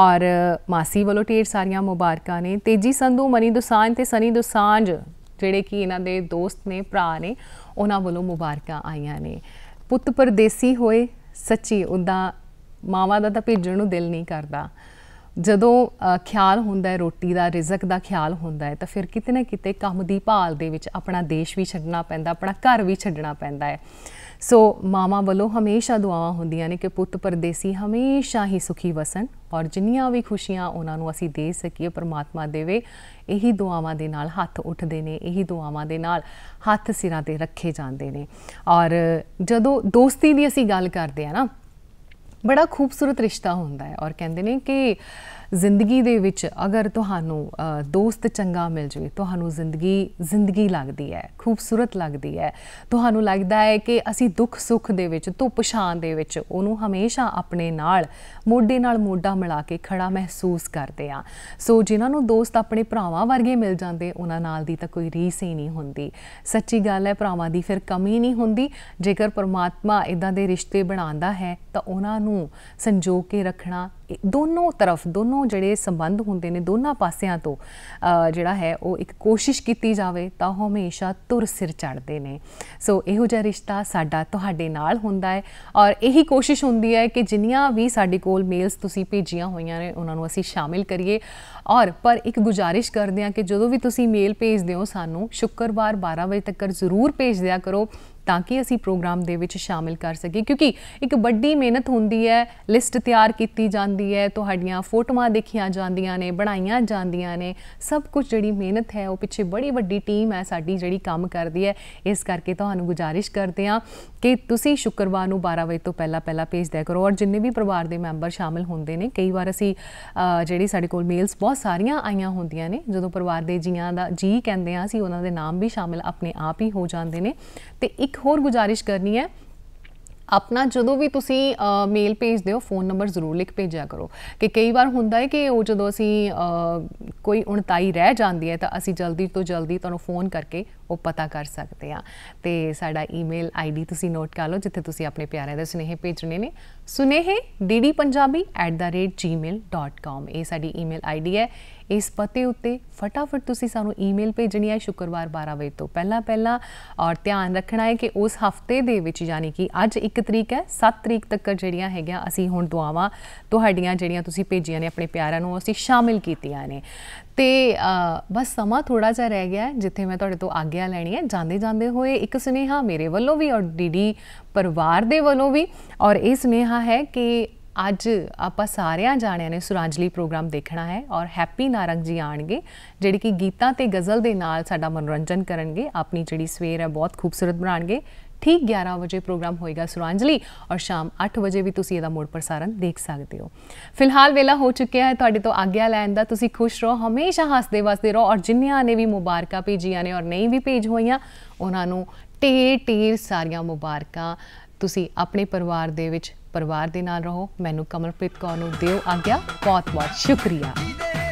ਔਰ ਮਾਸੀ ਵੱਲੋਂ ਢੇਰ ਸਾਰੀਆਂ ਮੁਬਾਰਕਾਂ ਨੇ ਤੇਜੀ ਸੰਧੂ ਮਨੀ ਦੁਸਾਂਜ ਤੇ ਸਨੀ ਦੁਸਾਂਜ ਜਿਹੜੇ ਕਿ ਇਹਨਾਂ ਦੇ ਦੋਸਤ ਨੇ ਭਰਾ ਨੇ ਉਹਨਾਂ ਵੱਲੋਂ ਮੁਬਾਰਕਾਂ ਆਈਆਂ ਨੇ ਪੁੱਤ ਪਰਦੇਸੀ ਹੋਏ ਸੱਚੀ ਉਹਦਾ ਮਾਵਾ ਦਾ ਤਾਂ ਭੇਜਣ ਨੂੰ ਦਿਲ ਨਹੀਂ ਕਰਦਾ ਜਦੋਂ ਖਿਆਲ ਹੁੰਦਾ ਹੈ ਰੋਟੀ ਦਾ ਰਿਜ਼ਕ ਦਾ ਖਿਆਲ ਹੁੰਦਾ ਹੈ ਤਾਂ ਫਿਰ ਕਿਤੇ ਨਾ ਕਿਤੇ ਕੰਮ ਦੀ ਭਾਲ ਦੇ ਵਿੱਚ ਆਪਣਾ ਦੇਸ਼ ਵੀ ਛੱਡਣਾ ਪੈਂਦਾ ਆਪਣਾ ਘਰ ਵੀ ਛੱਡਣਾ ਪੈਂਦਾ ਹੈ ਸੋ ਮਾਮਾ ਵੱਲੋਂ ਹਮੇਸ਼ਾ ਦੁਆਵਾਂ ਹੁੰਦੀਆਂ ਨੇ ਕਿ ਪੁੱਤ ਪਰਦੇਸੀ ਹਮੇਸ਼ਾ ਹੀ ਸੁਖੀ ਵਸਣ ਔਰ ਜਿੰਨੀਆਂ ਵੀ ਖੁਸ਼ੀਆਂ ਉਹਨਾਂ ਨੂੰ ਅਸੀਂ ਦੇ ਸਕੀਏ ਪਰਮਾਤਮਾ ਦੇਵੇ ਇਹੀ ਦੁਆਵਾਂ ਦੇ ਨਾਲ ਹੱਥ ਉੱਠਦੇ ਨੇ ਇਹੀ ਦੁਆਵਾਂ ਦੇ ਨਾਲ ਹੱਥ ਸਿਰਾਂ ਤੇ ਰੱਖੇ ਜਾਂਦੇ ਨੇ ਔਰ ਜਦੋਂ ਦੋਸਤੀ ਦੀ ਅਸੀਂ ਗੱਲ ਕਰਦੇ ਆ ਨਾ ਬੜਾ ਖੂਬਸੂਰਤ ਰਿਸ਼ਤਾ ਹੁੰਦਾ ਹੈ ਔਰ ਕਹਿੰਦੇ ਨੇ ਕਿ ਜ਼ਿੰਦਗੀ ਦੇ ਵਿੱਚ ਅਗਰ ਤੁਹਾਨੂੰ ਦੋਸਤ ਚੰਗਾ ਮਿਲ ਜਵੇ ਤੁਹਾਨੂੰ ਜ਼ਿੰਦਗੀ ਜ਼ਿੰਦਗੀ ਲੱਗਦੀ ਹੈ ਖੂਬਸੂਰਤ ਲੱਗਦੀ ਹੈ ਤੁਹਾਨੂੰ ਲੱਗਦਾ ਹੈ ਕਿ ਅਸੀਂ ਦੁੱਖ ਸੁੱਖ ਦੇ ਵਿੱਚ ਧੁੱਪ ਛਾਂ ਦੇ ਵਿੱਚ ਉਹਨੂੰ ਹਮੇਸ਼ਾ ਆਪਣੇ ਨਾਲ ਮੋਢੇ ਨਾਲ ਮੋਢਾ ਮਿਲਾ ਕੇ ਖੜਾ ਮਹਿਸੂਸ ਕਰਦੇ ਆ ਸੋ ਜਿਨ੍ਹਾਂ ਨੂੰ ਦੋਸਤ ਆਪਣੇ ਭਰਾਵਾਂ ਵਰਗੇ ਮਿਲ ਜਾਂਦੇ ਉਹਨਾਂ ਨਾਲ ਦੀ ਤਾਂ ਕੋਈ ਰੀਸ ਹੀ ਨਹੀਂ ਹੁੰਦੀ ਸੱਚੀ ਗੱਲ ਹੈ ਭਰਾਵਾਂ ਦੀ ਫਿਰ ਕਮੀ ਨਹੀਂ ਹੁੰਦੀ ਜੇਕਰ ਪਰਮਾਤਮਾ ਇਦਾਂ ਦੇ ਰਿਸ਼ਤੇ ਬਣਾਉਂਦਾ ਹੈ ਤਾਂ ਉਹਨਾਂ ਨੂੰ ਸੰਜੋਗ ਕੇ ਰੱਖਣਾ ਦੋਨੋਂ ਤਰਫ ਦੋਨੋਂ ਜਿਹੜੇ ਸੰਬੰਧ ਹੁੰਦੇ ਨੇ ਦੋਨਾਂ ਪਾਸਿਆਂ ਤੋਂ ਜਿਹੜਾ ਹੈ ਉਹ ਇੱਕ ਕੋਸ਼ਿਸ਼ ਕੀਤੀ ਜਾਵੇ ਤਾਂ ਹਮੇਸ਼ਾ ਤੁਰ ਸਿਰ ਚੜਦੇ ਨੇ ਸੋ ਇਹੋ ਜਿਹਾ ਰਿਸ਼ਤਾ ਸਾਡਾ ਤੁਹਾਡੇ ਨਾਲ ਹੁੰਦਾ ਹੈ ਔਰ ਇਹੀ ਕੋਸ਼ਿਸ਼ ਹੁੰਦੀ ਹੈ ਕਿ ਜਿੰਨੀਆਂ ਵੀ ਸਾਡੇ ਕੋਲ ਮੇਲਸ ਤੁਸੀਂ ਭੇਜੀਆਂ ਹੋਈਆਂ ਨੇ ਉਹਨਾਂ ਨੂੰ ਅਸੀਂ ਸ਼ਾਮਿਲ ਕਰੀਏ ਔਰ ਪਰ ਇੱਕ ਗੁਜਾਰਿਸ਼ ਕਰਦੇ ਹਾਂ ਕਿ ਜਦੋਂ ਵੀ ਤੁਸੀਂ ਮੇਲ ਭੇਜਦੇ ਹੋ ਸਾਨੂੰ ਸ਼ੁੱਕਰਵਾਰ 12 ਵਜੇ ਤੱਕ ਜ਼ਰੂਰ ਭੇਜ ਦਿਆ ਕਰੋ ਤਾਂ ਕਿ ਅਸੀਂ ਪ੍ਰੋਗਰਾਮ ਦੇ ਵਿੱਚ ਸ਼ਾਮਿਲ ਕਰ ਸਕੀਏ ਕਿਉਂਕਿ ਇੱਕ ਵੱਡੀ ਮਿਹਨਤ ਹੁੰਦੀ ਹੈ ਲਿਸਟ ਤਿਆਰ ਕੀਤੀ ਜਾਂਦੀ ਹੈ ਤੁਹਾਡੀਆਂ ਫੋਟੋਆਂ ਦੇਖੀਆਂ ਜਾਂਦੀਆਂ ਨੇ ਬਣਾਈਆਂ ਜਾਂਦੀਆਂ ਨੇ ਸਭ ਕੁਝ ਜਿਹੜੀ ਮਿਹਨਤ ਹੈ ਉਹ ਪਿੱਛੇ ਬੜੀ ਵੱਡੀ ਟੀਮ ਹੈ ਸਾਡੀ ਜਿਹੜੀ ਕੰਮ ਕਰਦੀ ਹੈ ਇਸ ਕਰਕੇ ਤੁਹਾਨੂੰ ਗੁਜਾਰਿਸ਼ ਕਰਦੇ ਆ ਕਿ ਤੁਸੀਂ ਸ਼ੁੱਕਰਵਾਰ ਨੂੰ 12 ਵਜੇ ਤੋਂ ਪਹਿਲਾਂ ਪਹਿਲਾਂ ਭੇਜ ਦਿਆ ਕਰੋ ਔਰ ਜਿੰਨੇ ਵੀ ਪਰਿਵਾਰ ਦੇ ਮੈਂਬਰ ਸ਼ਾਮਿਲ ਹੁੰਦੇ ਨੇ ਕਈ ਵਾਰ ਅਸੀਂ ਜਿਹੜੀ ਸਾਡੇ ਕੋਲ ਮੇਲਸ ਬਹੁਤ ਸਾਰੀਆਂ ਆਈਆਂ ਹੁੰਦੀਆਂ ਨੇ ਜਦੋਂ ਪਰਿਵਾਰ ਦੇ ਜੀਆਂ ਦਾ ਜੀ ਕਹਿੰਦੇ ਆ ਅਸੀਂ ਉਹਨਾਂ ਦੇ ਨਾਮ ਵੀ ਸ਼ਾਮਿਲ ਆਪਣੇ ਆਪ ਹੀ ਹੋ ਜਾਂਦੇ ਨੇ ਤੇ ਇੱਕ ਹੋਰ ਗੁਜ਼ਾਰਿਸ਼ ਕਰਨੀ ਹੈ ਆਪਣਾ ਜਦੋਂ ਵੀ ਤੁਸੀਂ ਮੇਲ ਭੇਜਦੇ ਹੋ ਫੋਨ ਨੰਬਰ ਜ਼ਰੂਰ ਲਿਖ ਭੇਜਿਆ ਕਰੋ ਕਿ ਕਈ ਵਾਰ ਹੁੰਦਾ ਹੈ ਕਿ ਉਹ ਜਦੋਂ ਅਸੀਂ ਕੋਈ ਉਣਤਾਈ ਰਹਿ ਜਾਂਦੀ ਹੈ ਤਾਂ ਅਸੀਂ ਜਲਦੀ ਤੋਂ ਜਲਦੀ ਤੁਹਾਨੂੰ ਫੋਨ ਕਰਕੇ ਉਹ ਪਤਾ ਕਰ ਸਕਦੇ ਆ ਤੇ ਸਾਡਾ ਈਮੇਲ ਆਈਡੀ ਤੁਸੀਂ ਨੋਟ ਕਰ ਲਓ ਜਿੱਥੇ ਤੁਸੀਂ ਆਪਣੇ ਪਿਆਰਿਆਂ ਦੇ ਸੁਨੇਹੇ ਭੇਜਣੇ ਨੇ ਸੁਨੇਹੇ ddpunjabi@gmail.com ਇਹ ਸਾਡੀ ਈਮੇਲ ਆਈਡੀ ਹੈ ਇਸ ਪਤੇ ਉੱਤੇ ਫਟਾਫਟ ਤੁਸੀਂ ਸਾਨੂੰ ਈਮੇਲ ਭੇਜਣੀ ਹੈ ਸ਼ੁੱਕਰਵਾਰ 12 ਵਜੇ ਤੋਂ ਪਹਿਲਾਂ ਪਹਿਲਾਂ ਔਰ ਧਿਆਨ ਰੱਖਣਾ ਹੈ ਕਿ ਉਸ ਹਫਤੇ ਦੇ ਵਿੱਚ ਯਾਨੀ ਕਿ ਅੱਜ 1 ਤਰੀਕ ਹੈ 7 ਤਰੀਕ ਤੱਕ ਜਿਹੜੀਆਂ ਹੈਗੀਆਂ ਅਸੀਂ ਹੁਣ ਦੁਆਵਾਂ ਤੁਹਾਡੀਆਂ ਜਿਹੜੀਆਂ ਤੁਸੀਂ ਭੇਜੀਆਂ ਨੇ ਆਪਣੇ ਪਿਆਰਿਆਂ ਨੂੰ ਅਸੀਂ ਸ਼ਾਮਿਲ ਕੀਤੀਆਂ ਨੇ ਤੇ ਬਸ ਸਮਾਂ ਥੋੜਾ ਜਿਹਾ ਰਹਿ ਗਿਆ ਜਿੱਥੇ ਮੈਂ ਤੁਹਾਡੇ ਤੋਂ ਆਗਿਆ ਲੈਣੀ ਹੈ ਜਾਂਦੇ ਜਾਂਦੇ ਹੋਏ ਇੱਕ ਸੁਨੇਹਾ ਮੇਰੇ ਵੱਲੋਂ ਵੀ ਔਰ ਡੀਡੀ ਪਰਿਵਾਰ ਦੇ ਵੱਲੋਂ ਵੀ ਔਰ ਇਹ ਸੁਨੇਹਾ ਹੈ ਕਿ ਅੱਜ ਆਪਾਂ ਸਾਰਿਆਂ ਜਾਣਿਆਂ ਨੇ ਸੁਰਾਂਜਲੀ ਪ੍ਰੋਗਰਾਮ ਦੇਖਣਾ ਹੈ ਔਰ ਹੈਪੀ ਨਾਰੰਗ ਜੀ ਆਣਗੇ ਜਿਹੜੀ ਕਿ ਗੀਤਾਂ ਤੇ ਗਜ਼ਲ ਦੇ ਨਾਲ ਸਾਡਾ ਮਨੋਰੰਜਨ ਕਰਨਗੇ ਆਪਣੀ ਜਿਹੜੀ ਸਵੇਰ ਹੈ ਬਹੁਤ ਖੂਬਸੂਰਤ ਬਣਾਣਗੇ ਠੀਕ 11 ਵਜੇ ਪ੍ਰੋਗਰਾਮ ਹੋਏਗਾ ਸੁਰਾਂਜਲੀ ਔਰ ਸ਼ਾਮ 8 ਵਜੇ ਵੀ ਤੁਸੀਂ ਇਹਦਾ ਮੋੜ ਪ੍ਰਸਾਰਣ ਦੇਖ ਸਕਦੇ ਹੋ ਫਿਲਹਾਲ ਵੇਲਾ ਹੋ ਚੁੱਕਿਆ ਹੈ ਤੁਹਾਡੇ ਤੋਂ ਆਗਿਆ ਲੈਣ ਦਾ ਤੁਸੀਂ ਖੁਸ਼ ਰਹੋ ਹਮੇਸ਼ਾ ਹੱਸਦੇ ਵਸਦੇ ਰਹੋ ਔਰ ਜਿੰਨਿਆਂ ਨੇ ਵੀ ਮੁਬਾਰਕਾਂ ਭੇਜੀਆਂ ਨੇ ਔਰ ਨਹੀਂ ਵੀ ਭੇਜ ਹੋਈਆਂ ਉਹਨਾਂ ਨੂੰ ਢੇਰ ਢੇਰ ਸਾਰੀਆਂ ਮੁਬਾਰਕਾਂ ਤੁਸੀਂ ਆਪਣੇ ਪਰਿਵਾਰ ਦੇ ਵਿੱਚ ਪਰਿਵਾਰ ਦੇ ਨਾਲ ਰਹੋ ਮੈਨੂੰ ਕਮਲਪ੍ਰੀਤ ਕੌਰ ਨੂੰ ਦਿਓ ਆਗਿਆ ਬਹੁਤ ਬਹੁਤ ਸ਼ੁਕਰੀਆ